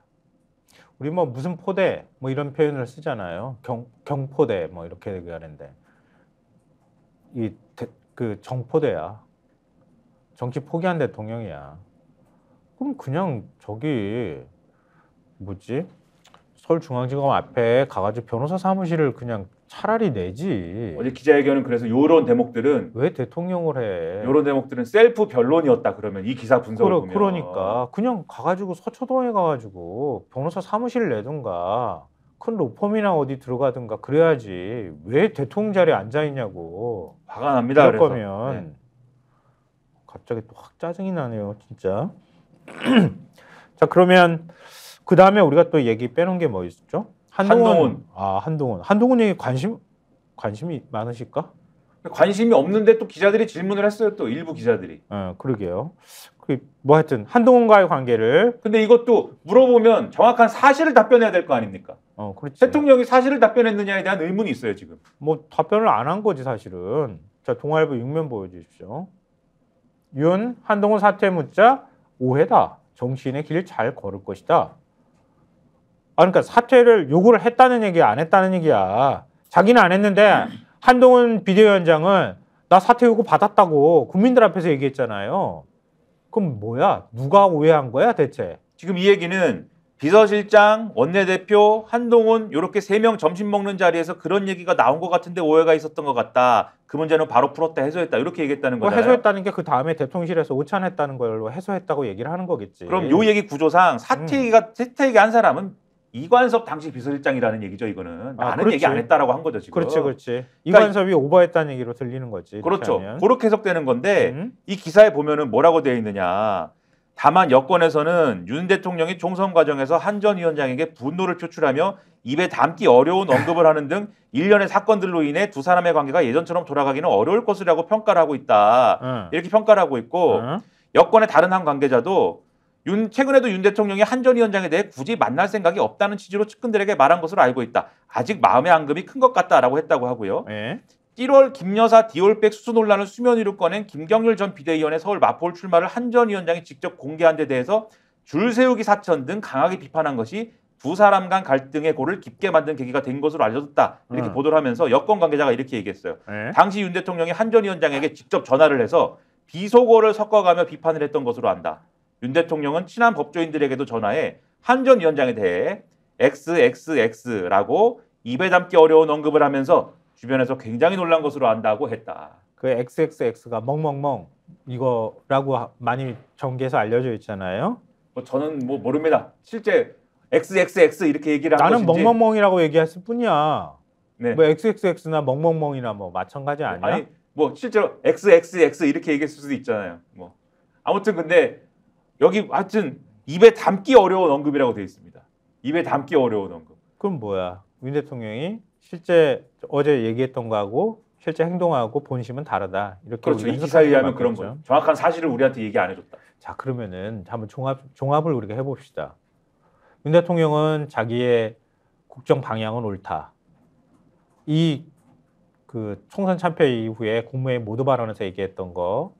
Speaker 1: 우리 뭐 무슨 포대 뭐 이런 표현을 쓰잖아요. 경, 경포대 뭐 이렇게 얘기하는데 이 그 정포대야. 정치 포기한 대통령이야. 그럼 그냥 저기 뭐지 서울중앙지검 앞에 가가지고 변호사 사무실을 그냥 차라리 내지. 어제 기자회견은 그래서 요런 대목들은 왜 대통령을 해? 요런 대목들은 셀프 변론이었다 그러면 이 기사 분석을 그러, 보면 그러니까 그냥 가가지고 서초동에 가가지고 변호사 사무실 내든가 큰 로펌이나 어디 들어가든가 그래야지 왜 대통령 자리에 앉아 있냐고. 화가 납니다. 그럴 그래서. 거면 네. 갑자기 또 확 짜증이 나네요, 진짜. 자 그러면 그 다음에 우리가 또 얘기 빼놓은 게 뭐 있었죠? 한동훈. 한동훈. 아 한동훈. 한동훈이 관심 관심이 많으실까? 관심이 없는데 또 기자들이 질문을 했어요. 또 일부 기자들이. 어, 그러게요. 그 뭐 하여튼 한동훈과의 관계를. 근데 이것도 물어보면 정확한 사실을 답변해야 될 거 아닙니까? 어, 그렇지. 대통령이 사실을 답변했느냐에 대한 의문이 있어요 지금. 뭐 답변을 안 한 거지 사실은. 자 동아일보 육면 보여주십시오. 윤 한동훈 사퇴 문자 오해다. 정치인의 길잘 걸을 것이다. 아, 그러니까 사퇴를 요구를 했다는 얘기야, 안 했다는 얘기야. 자기는 안 했는데 한동훈 비대위원장은 나 사퇴 요구 받았다고 국민들 앞에서 얘기했잖아요. 그럼 뭐야? 누가 오해한 거야 대체? 지금 이 얘기는 비서실장, 원내대표, 한동훈 이렇게 세 명 점심 먹는 자리에서 그런 얘기가 나온 것 같은데 오해가 있었던 것 같다. 그 문제는 바로 풀었다, 해소했다 이렇게 얘기했다는 뭐 거잖아요. 해소했다는 게 그 다음에 대통령실에서 오찬했다는 걸로 해소했다고 얘기를 하는 거겠지. 그럼 요 얘기 구조상 사퇴 음. 얘기가 음. 사퇴 얘기 한 사람은 이관섭 당시 비서실장이라는 얘기죠. 이거는 아, 나는 그 얘기 안 했다라고 한 거죠. 지금 그렇지, 그렇지. 그러니까 이관섭이 그러니까, 오버했다는 얘기로 들리는 거지. 그렇죠. 그렇게 해석되는 건데 음. 이 기사에 보면은 뭐라고 되어 있느냐. 다만 여권에서는 윤 대통령이 총선 과정에서 한 전 위원장에게 분노를 표출하며 입에 담기 어려운 언급을 하는 등 일련의 사건들로 인해 두 사람의 관계가 예전처럼 돌아가기는 어려울 것이라고 평가를 하고 있다. 음. 이렇게 평가를 하고 있고 음. 여권의 다른 한 관계자도 윤, 최근에도 윤 대통령이 한 전 위원장에 대해 굳이 만날 생각이 없다는 취지로 측근들에게 말한 것으로 알고 있다. 아직 마음의 앙금이 큰 것 같다라고 했다고 하고요. 네. 1월 김여사 디올백 수수 논란을 수면 위로 꺼낸 김경률 전 비대위원회 서울 마포울 출마를 한 전 위원장이 직접 공개한 데 대해서 줄 세우기 사천 등 강하게 비판한 것이 두 사람 간 갈등의 골을 깊게 만든 계기가 된 것으로 알려졌다. 이렇게 음. 보도를 하면서 여권 관계자가 이렇게 얘기했어요. 네. 당시 윤 대통령이 한 전 위원장에게 직접 전화를 해서 비속어를 섞어가며 비판을 했던 것으로 안다. 윤 대통령은 친한 법조인들에게도 전화해 한 전 위원장에 대해 XXX라고 입에 담기 어려운 언급을 하면서 주변에서 굉장히 놀란 것으로 안다고 했다. 그 XXX가 멍멍멍 이거라고 많이 전개해서 알려져 있잖아요. 뭐 저는 뭐 모릅니다. 실제 XXX 이렇게 얘기를 하는 나는 멍멍멍이라고 얘기했을 뿐이야. 네. 뭐 XXX나 멍멍멍이나 뭐 마찬가지 아니야? 아니 뭐 실제로 XXX 이렇게 얘기했을 수도 있잖아요. 뭐 아무튼 근데 여기 하여튼 입에 담기 어려운 언급이라고 되어 있습니다. 입에 담기 어려운 언급. 그럼 뭐야? 윤 대통령이 실제 어제 얘기했던 거하고 실제 행동하고 본심은 다르다. 이렇게 그렇죠. 이 기사에 의하면 그런 거죠. 정확한 사실을 우리한테 얘기 안 해줬다. 자 그러면은 한번 종합 종합을 우리가 해봅시다. 윤 대통령은 자기의 국정 방향은 옳다. 이 그 총선 참패 이후에 국무회의 모두 발언에서 얘기했던 거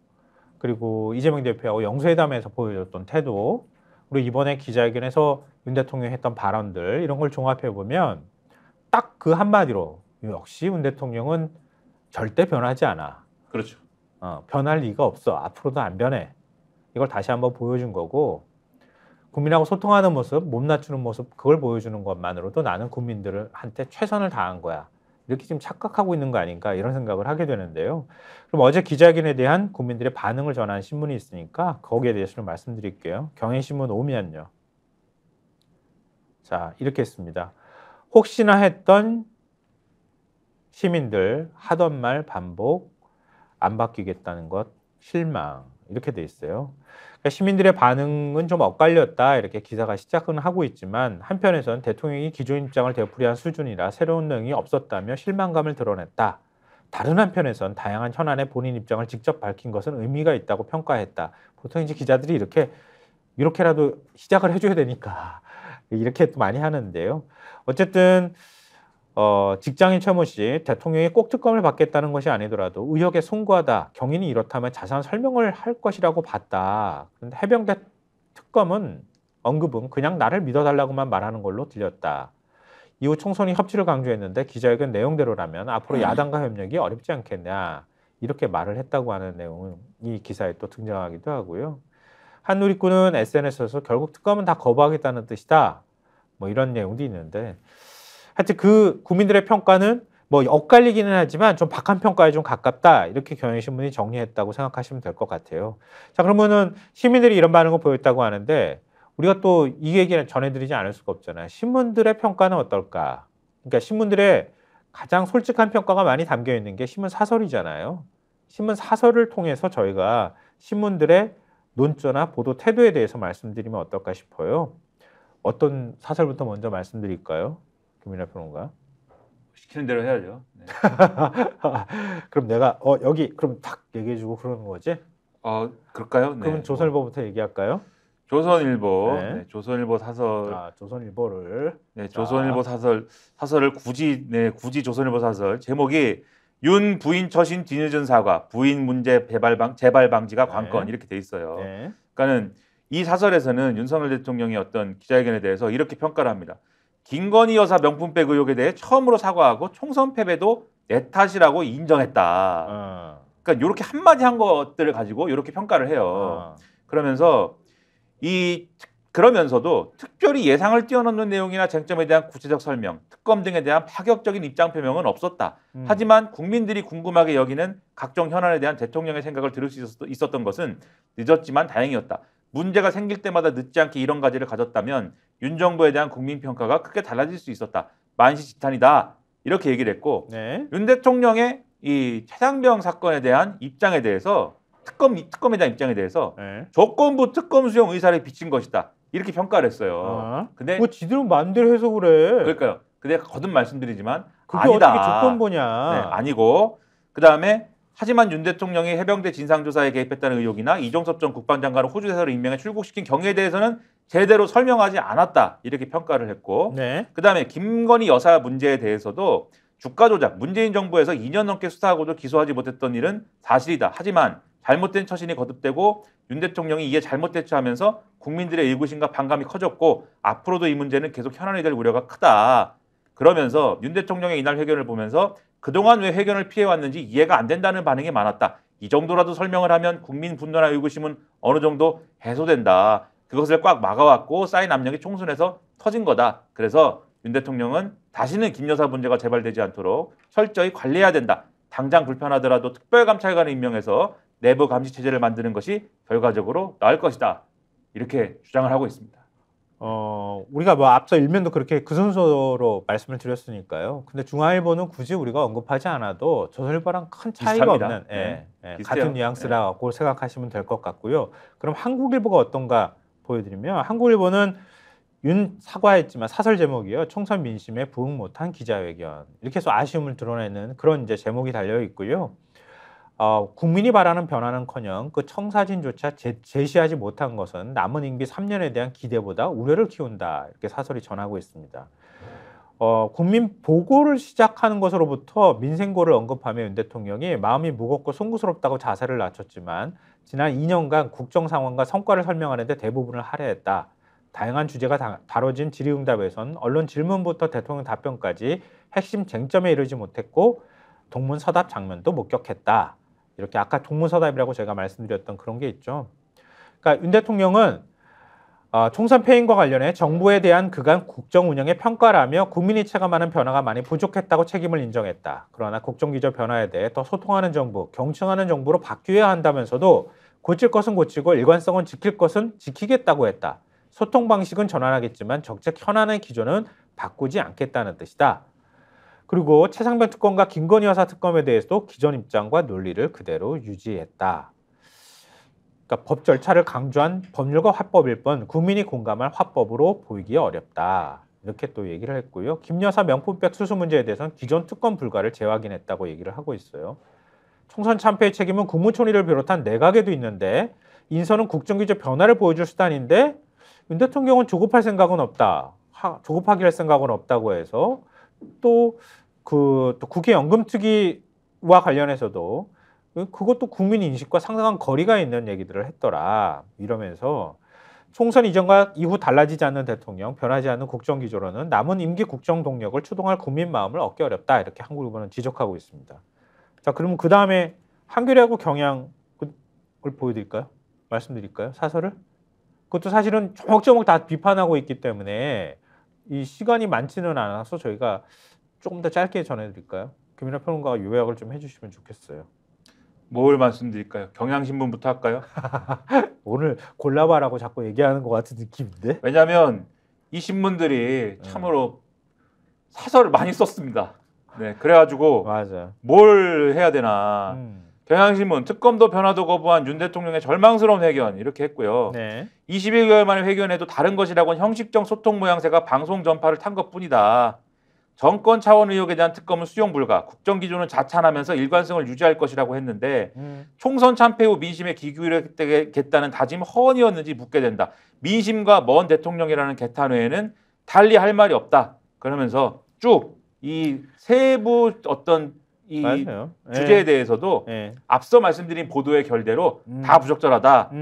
Speaker 1: 그리고 이재명 대표하고 영수회담에서 보여줬던 태도 그리고 이번에 기자회견에서 윤 대통령이 했던 발언들 이런 걸 종합해 보면 딱 그 한마디로 역시 윤 대통령은 절대 변하지 않아. 그렇죠. 어, 변할 리가 없어. 앞으로도 안 변해. 이걸 다시 한번 보여준 거고 국민하고 소통하는 모습, 몸 낮추는 모습 그걸 보여주는 것만으로도 나는 국민들한테 최선을 다한 거야. 이렇게 지금 착각하고 있는 거 아닌가 이런 생각을 하게 되는데요. 그럼 어제 기자회견에 대한 국민들의 반응을 전한 신문이 있으니까 거기에 대해서 좀 말씀드릴게요. 경향신문 오미요자 이렇게 했습니다. 혹시나 했던 시민들 하던 말 반복 안 바뀌겠다는 것 실망 이렇게 돼 있어요. 그러니까 시민들의 반응은 좀 엇갈렸다 이렇게 기사가 시작은 하고 있지만 한편에선 대통령이 기존 입장을 되풀이한 수준이라 새로운 내용이 없었다며 실망감을 드러냈다. 다른 한편에선 다양한 현안에 본인 입장을 직접 밝힌 것은 의미가 있다고 평가했다. 보통 이제 기자들이 이렇게 이렇게라도 시작을 해줘야 되니까 이렇게 또 많이 하는데요. 어쨌든 어, 직장인 최모 씨 대통령이 꼭 특검을 받겠다는 것이 아니더라도 의혹에 송구하다 경인이 이렇다면 자세한 설명을 할 것이라고 봤다. 그런데 해병대 특검은 언급은 그냥 나를 믿어달라고만 말하는 걸로 들렸다. 이후 총선이 협치를 강조했는데 기자회견 내용대로라면 앞으로 음. 야당과 협력이 어렵지 않겠냐 이렇게 말을 했다고 하는 내용이 기사에 또 등장하기도 하고요. 한누리꾼은 SNS에서 결국 특검은 다 거부하겠다는 뜻이다. 뭐 이런 내용도 있는데 하여튼 그 국민들의 평가는 뭐 엇갈리기는 하지만 좀 박한 평가에 좀 가깝다 이렇게 경향신문이 정리했다고 생각하시면 될 것 같아요. 자 그러면은 시민들이 이런 반응을 보였다고 하는데 우리가 또 이 얘기는 전해드리지 않을 수가 없잖아요. 신문들의 평가는 어떨까? 그러니까 신문들의 가장 솔직한 평가가 많이 담겨 있는 게 신문 사설이잖아요. 신문 사설을 통해서 저희가 신문들의 논조나 보도 태도에 대해서 말씀드리면 어떨까 싶어요. 어떤 사설부터 먼저 말씀드릴까요? 김민아 평론가. 시키는 대로 해야죠. 네. 그럼 내가 어 여기 그럼 탁 얘기해주고 그러는 거지? 어 그럴까요? 네. 그럼 조선일보부터 얘기할까요? 조선일보, 네. 네, 조선일보 사설. 아, 조선일보를. 네, 조선일보 사설 사설을 굳이 네 굳이 조선일보 사설 제목이 윤 부인 처신 뒤늦은 사과 부인 문제 재발방 재발 방지가 네. 관건 이렇게 돼 있어요. 네. 그러니까는 이 사설에서는 윤석열 대통령의 어떤 기자회견에 대해서 이렇게 평가를 합니다. 김건희 여사 명품백 의혹에 대해 처음으로 사과하고 총선 패배도 내 탓이라고 인정했다. 어. 그러니까 이렇게 한마디 한 것들을 가지고 이렇게 평가를 해요. 어. 그러면서 이 그러면서도 특별히 예상을 뛰어넘는 내용이나 쟁점에 대한 구체적 설명, 특검 등에 대한 파격적인 입장 표명은 없었다. 음. 하지만 국민들이 궁금하게 여기는 각종 현안에 대한 대통령의 생각을 들을 수 있었, 던 것은 늦었지만 다행이었다. 문제가 생길 때마다 늦지 않게 이런 가지를 가졌다면 윤 정부에 대한 국민 평가가 크게 달라질 수 있었다. 만시지탄이다. 이렇게 얘기를 했고 네. 윤 대통령의 이 최상병 사건에 대한 입장에 대해서 특검 특검에 대한 입장에 대해서 네. 조건부 특검 수용 의사를 비친 것이다. 이렇게 평가를 했어요. 아, 근데 뭐 지들은 마음대로 해서 그래. 그러니까요. 근데 거듭 말씀드리지만 그게 아니다. 어떻게 조건부냐. 네, 아니고 그다음에 하지만 윤 대통령이 해병대 진상조사에 개입했다는 의혹이나 이종섭 전 국방장관을 호주 대사로 임명해 출국시킨 경위에 대해서는 제대로 설명하지 않았다 이렇게 평가를 했고 네. 그다음에 김건희 여사 문제에 대해서도 주가 조작 문재인 정부에서 2년 넘게 수사하고도 기소하지 못했던 일은 사실이다. 하지만 잘못된 처신이 거듭되고 윤 대통령이 이에 잘못 대처하면서 국민들의 의구심과 반감이 커졌고 앞으로도 이 문제는 계속 현안이 될 우려가 크다. 그러면서 윤 대통령의 이날 회견을 보면서 그동안 왜 회견을 피해왔는지 이해가 안 된다는 반응이 많았다. 이 정도라도 설명을 하면 국민 분노나 의구심은 어느 정도 해소된다. 그것을 꽉 막아왔고 쌓인 압력이 총선에서 터진 거다. 그래서 윤 대통령은 다시는 김 여사 문제가 재발되지 않도록 철저히 관리해야 된다. 당장 불편하더라도 특별감찰관을 임명해서 내부 감시 체제를 만드는 것이 결과적으로 나을 것이다. 이렇게 주장을 하고 있습니다. 어, 우리가 뭐 앞서 일면도 그렇게 그 순서로 말씀을 드렸으니까요. 근데 중앙일보는 굳이 우리가 언급하지 않아도 조선일보랑 큰 차이가 비슷합니다. 없는 예, 네. 예, 예, 같은 뉘앙스라고 네. 생각하시면 될 것 같고요. 그럼 한국일보가 어떤가 보여드리면 한국일보는 윤 사과했지만 사설 제목이요. 총선 민심에 부응 못한 기자회견. 이렇게 해서 아쉬움을 드러내는 그런 이제 제목이 달려 있고요. 어, 국민이 바라는 변화는커녕 그 청사진조차 제, 시하지 못한 것은 남은 임기 3년에 대한 기대보다 우려를 키운다 이렇게 사설이 전하고 있습니다. 어, 국민 보고를 시작하는 것으로부터 민생고를 언급하며 윤 대통령이 마음이 무겁고 송구스럽다고 자세를 낮췄지만 지난 2년간 국정 상황과 성과를 설명하는데 대부분을 할애했다. 다양한 주제가 다, 다뤄진 질의응답에선 언론 질문부터 대통령 답변까지 핵심 쟁점에 이르지 못했고 동문서답 장면도 목격했다. 이렇게 아까 동문서답이라고 제가 말씀드렸던 그런 게 있죠. 그러니까 윤 대통령은 아, 총선 폐인과 관련해 정부에 대한 그간 국정 운영의 평가라며 국민이 체감하는 변화가 많이 부족했다고 책임을 인정했다. 그러나 국정기조 변화에 대해 더 소통하는 정부, 경청하는 정부로 바뀌어야 한다면서도 고칠 것은 고치고 일관성은 지킬 것은 지키겠다고 했다. 소통 방식은 전환하겠지만 정책 현안의 기조는 바꾸지 않겠다는 뜻이다. 그리고 최상병 특검과 김건희 여사 특검에 대해서도 기존 입장과 논리를 그대로 유지했다. 그러니까 법 절차를 강조한 법률과 화법일 뿐 국민이 공감할 화법으로 보이기 어렵다. 이렇게 또 얘기를 했고요. 김 여사 명품백 수수 문제에 대해서는 기존 특검 불가를 재확인했다고 얘기를 하고 있어요. 총선 참패의 책임은 국무총리를 비롯한 내각에도 있는데 인선은 국정기조 변화를 보여줄 수단인데 윤 대통령은 조급할 생각은 없다. 하, 조급하게 할 생각은 없다고 해서 또 그 또 국회연금특위와 관련해서도 그것도 국민 인식과 상당한 거리가 있는 얘기들을 했더라 이러면서 총선 이전과 이후 달라지지 않는 대통령, 변하지 않는 국정 기조로는 남은 임기 국정 동력을 추동할 국민 마음을 얻기 어렵다 이렇게 한국 일보는 지적하고 있습니다. 자, 그러면 그 다음에 한겨레하고 경향을 보여드릴까요? 말씀드릴까요? 사설을? 그것도 사실은 조목조목 다 비판하고 있기 때문에 이 시간이 많지는 않아서 저희가 조금 더 짧게 전해드릴까요? 김민아 평론가가 요약을 좀 해주시면 좋겠어요. 뭘 말씀드릴까요? 경향신문부터 할까요? 오늘 골라봐라고 자꾸 얘기하는 것 같은 느낌인데? 왜냐하면 이 신문들이 음. 참으로 사설을 많이 썼습니다. 네, 그래가지고 맞아. 뭘 해야 되나. 음. 경향신문 특검도 변화도 거부한 윤 대통령의 절망스러운 회견 이렇게 했고요. 네. 21개월 만에 회견해도 다른 것이라곤 형식적 소통 모양새가 방송 전파를 탄 것뿐이다. 정권 차원 의혹에 대한 특검은 수용 불가, 국정 기조는 자찬하면서 일관성을 유지할 것이라고 했는데 음. 총선 참패 후 민심에 기기울였겠다는 다짐 허언이었는지 묻게 된다. 민심과 먼 대통령이라는 개탄 외에는 달리 할 말이 없다. 그러면서 쭉 이 세부 어떤 이 맞아요. 주제에 예. 대해서도 예. 앞서 말씀드린 보도의 결대로 음. 다 부적절하다라고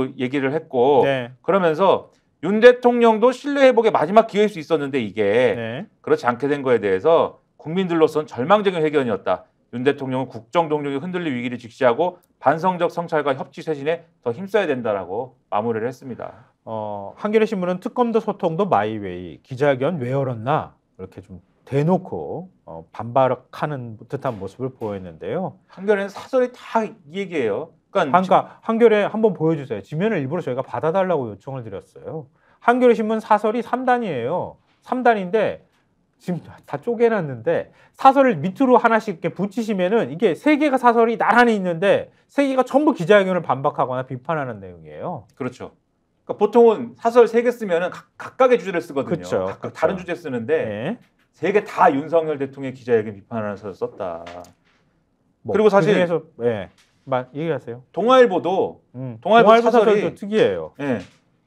Speaker 1: 음. 얘기를 했고 네. 그러면서 윤 대통령도 신뢰 회복의 마지막 기회일 수 있었는데 이게 네. 그렇지 않게 된 거에 대해서 국민들로선 절망적인 회견이었다. 윤 대통령은 국정 동력이 흔들릴 위기를 직시하고 반성적 성찰과 협치 세진에더 힘써야 된다라고 마무리를 했습니다. 어, 한겨레 신문은 특검도 소통도 마이웨이 기자회견 왜 열었나 이렇게 좀 대놓고 어, 반발하는 듯한 모습을 보였는데요. 한겨레는 사설이 다이 얘기예요. 그러니까, 한겨레 한번 보여주세요. 지면을 일부러 저희가 받아달라고 요청을 드렸어요. 한겨레 신문 사설이 3단이에요. 3단인데 지금 다 쪼개놨는데 사설을 밑으로 하나씩 이렇게 붙이시면은 이게 세 개가 사설이 나란히 있는데 세 개가 전부 기자회견을 반박하거나 비판하는 내용이에요. 그렇죠. 그러니까 보통은 사설 세 개 쓰면은 각, 각의 주제를 쓰거든요. 그렇죠. 각각 그렇죠. 다른 주제 쓰는데 네. 세 개 다 윤석열 대통령 기자회견 비판하는 사설 썼다.
Speaker 2: 뭐, 그리고 사실 그 중에서,
Speaker 1: 네. 예. 말 얘기하세요. 동아일보도 음. 동아일보, 동아일보 사설이, 특이해요. 예.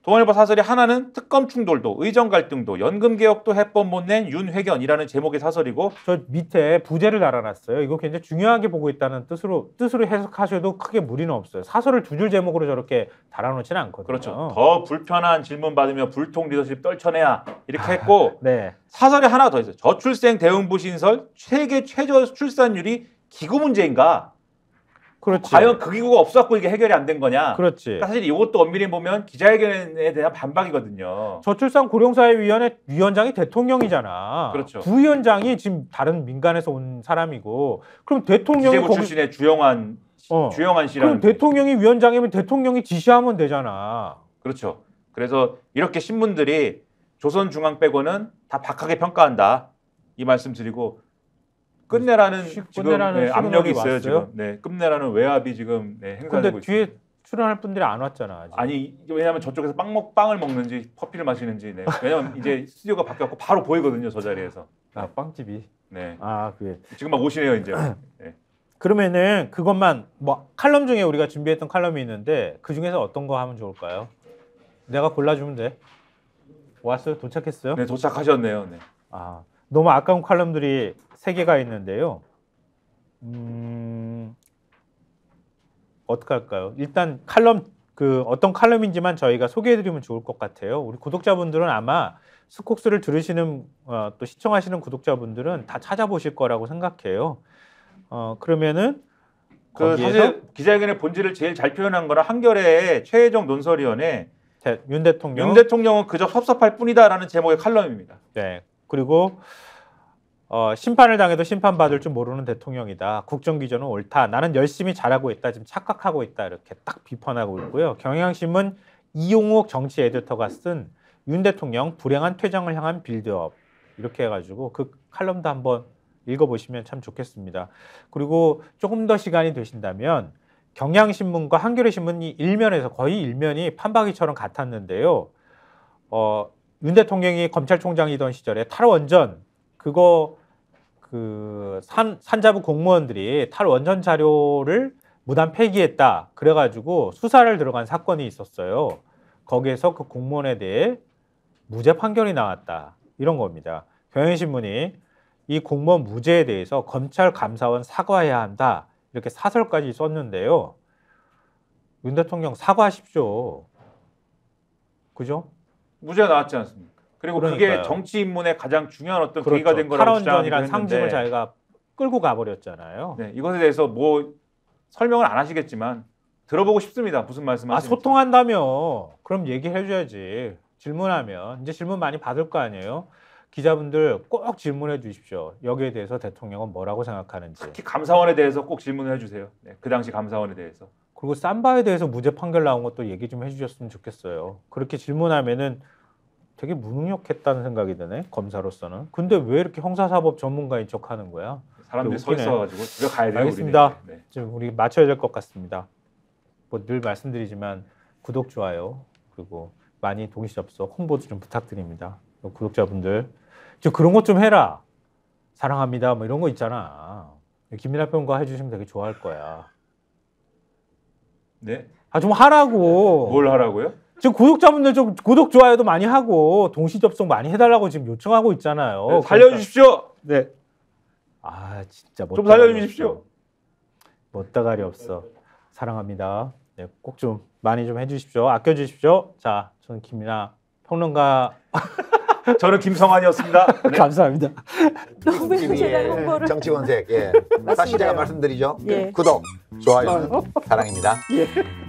Speaker 1: 동아일보 사설이 하나는 특검 충돌도 의정 갈등도 연금 개혁도 해법 못 낸 윤회견이라는 제목의 사설이고 저 밑에 부제를 달아놨어요. 이거 굉장히 중요하게 보고 있다는 뜻으로 뜻으로 해석하셔도 크게 무리는 없어요. 사설을 두 줄 제목으로 저렇게 달아놓지는 않거든요. 그렇죠. 더 불편한 질문 받으며 불통 리더십 떨쳐내야 이렇게 했고 네. 사설이 하나 더 있어요. 저출생 대응부 신설 세계 최저 출산율이 기구 문제인가? 그렇지. 과연 그 기구가 없어고 이게 해결이 안 된 거냐. 그렇지. 그러니까 사실 이것도 엄밀히 보면 기자회견에 대한 반박이거든요. 저출산 고령사회위원회 위원장이 대통령이잖아. 그렇죠. 부위원장이 지금 다른 민간에서 온 사람이고, 그럼 대통령이 기재부 출신의 주영환 어. 주영환 씨랑 그럼 대통령이 위원장이면 대통령이 지시하면 되잖아. 그렇죠. 그래서 이렇게 신문들이 조선중앙 빼고는 다 박하게 평가한다. 이 말씀 드리고 끝내라는 지금 네, 압력이 있어요 왔어요? 지금. 네, 끝내라는 외압이 지금 네, 행사되고 있어요. 뒤에 있습니 출연할 분들이 안 왔잖아. 아직. 아니 왜냐하면 저쪽에서 빵 먹, 빵을 먹는지 커피를 마시는지. 네. 왜냐면 이제 스튜디오가 바뀌었고 바로 보이거든요 저 자리에서. 아 빵집이. 네. 아 그게. 지금 막 오시네요 이제. 네. 그러면은 그것만 뭐 칼럼 중에 우리가 준비했던 칼럼이 있는데 그 중에서 어떤 거 하면 좋을까요? 내가 골라주면 돼. 왔어요? 도착했어요? 네 도착하셨네요. 네. 아 너무 아까운 칼럼들이 세 개가 있는데요. 음, 어떻게 할까요? 일단 칼럼 그 어떤 칼럼인지만 저희가 소개해드리면 좋을 것 같아요. 우리 구독자분들은 아마 스콕스를 들으시는 어, 또 시청하시는 구독자분들은 다 찾아보실 거라고 생각해요. 어, 그러면은
Speaker 2: 그 사실
Speaker 1: 기자회견의 본질을 제일 잘 표현한 거라 한결의 최혜정 논설위원의 윤 대통령 윤 대통령은 그저 섭섭할 뿐이다라는 제목의 칼럼입니다. 네, 그리고 어, 심판을 당해도 심판받을 줄 모르는 대통령이다. 국정기조는 옳다. 나는 열심히 잘하고 있다. 지금 착각하고 있다. 이렇게 딱 비판하고 있고요. 경향신문 이용욱 정치 에디터가 쓴 윤 대통령 불행한 퇴장을 향한 빌드업 이렇게 해가지고 그 칼럼도 한번 읽어보시면 참 좋겠습니다. 그리고 조금 더 시간이 되신다면 경향신문과 한겨레신문이 일면에서 거의 일면이 판박이처럼 같았는데요. 어, 윤 대통령이 검찰총장이던 시절에 탈원전 그거 그 산, 산자부 공무원들이 탈원전 자료를 무단 폐기했다 그래가지고 수사를 들어간 사건이 있었어요. 거기에서 그 공무원에 대해 무죄 판결이 나왔다 이런 겁니다. 경향신문이 이 공무원 무죄에 대해서 검찰 감사원 사과해야 한다 이렇게 사설까지 썼는데요. 윤 대통령 사과하십시오. 그죠? 무죄가 나왔지 않습니까? 그리고 그러니까요. 그게 정치 입문의 가장 중요한 어떤 그렇죠. 계기가 된 거라고 주장이란 상징을 자기가 끌고 가버렸잖아요. 네, 이것에 대해서 뭐 설명을 안 하시겠지만 들어보고 싶습니다. 무슨 아, 말씀하시는지. 아 소통한다며. 그럼 얘기해줘야지. 질문하면 이제 질문 많이 받을 거 아니에요. 기자분들 꼭 질문해 주십시오. 여기에 대해서 대통령은 뭐라고 생각하는지. 특히 감사원에 대해서 꼭 질문을 해주세요. 네, 그 당시 감사원에 대해서. 그리고 쌈바에 대해서 무죄 판결 나온 것도 얘기 좀 해주셨으면 좋겠어요. 그렇게 질문하면은 되게 무능력했다는 생각이 드네 검사로서는. 근데 왜 이렇게 형사사법 전문가인 척하는 거야? 사람들이 서 있어가지고 집에 가야 돼요. 알겠습니다. 네. 지금 우리 맞춰야 될 것 같습니다. 뭐 늘 말씀드리지만 구독 좋아요 그리고 많이 동시 접속 홍보 좀 부탁드립니다. 뭐 구독자분들 저 그런 것 좀 해라 사랑합니다 뭐 이런 거 있잖아 김민하 평가 해주시면 되게 좋아할 거야. 네? 아 좀 하라고. 뭘 하라고요? 지금 구독자분들 좀 구독 좋아요도 많이 하고 동시 접속 많이 해달라고 지금 요청하고 있잖아요. 네, 그러니까 살려주십시오. 네. 아 진짜 못. 좀 살려주십시오. 못다가리 없어. 사랑합니다. 네, 꼭 좀 많이 좀 해주십시오. 아껴주십시오. 자, 저는 김이나 평론가. 저는 김성환이었습니다. 네. 감사합니다. 노무현재단 홍보 정치 원색 예. 사실 제가 예. 말씀드리죠. 예. 구독, 좋아요, 어? 사랑입니다. 예.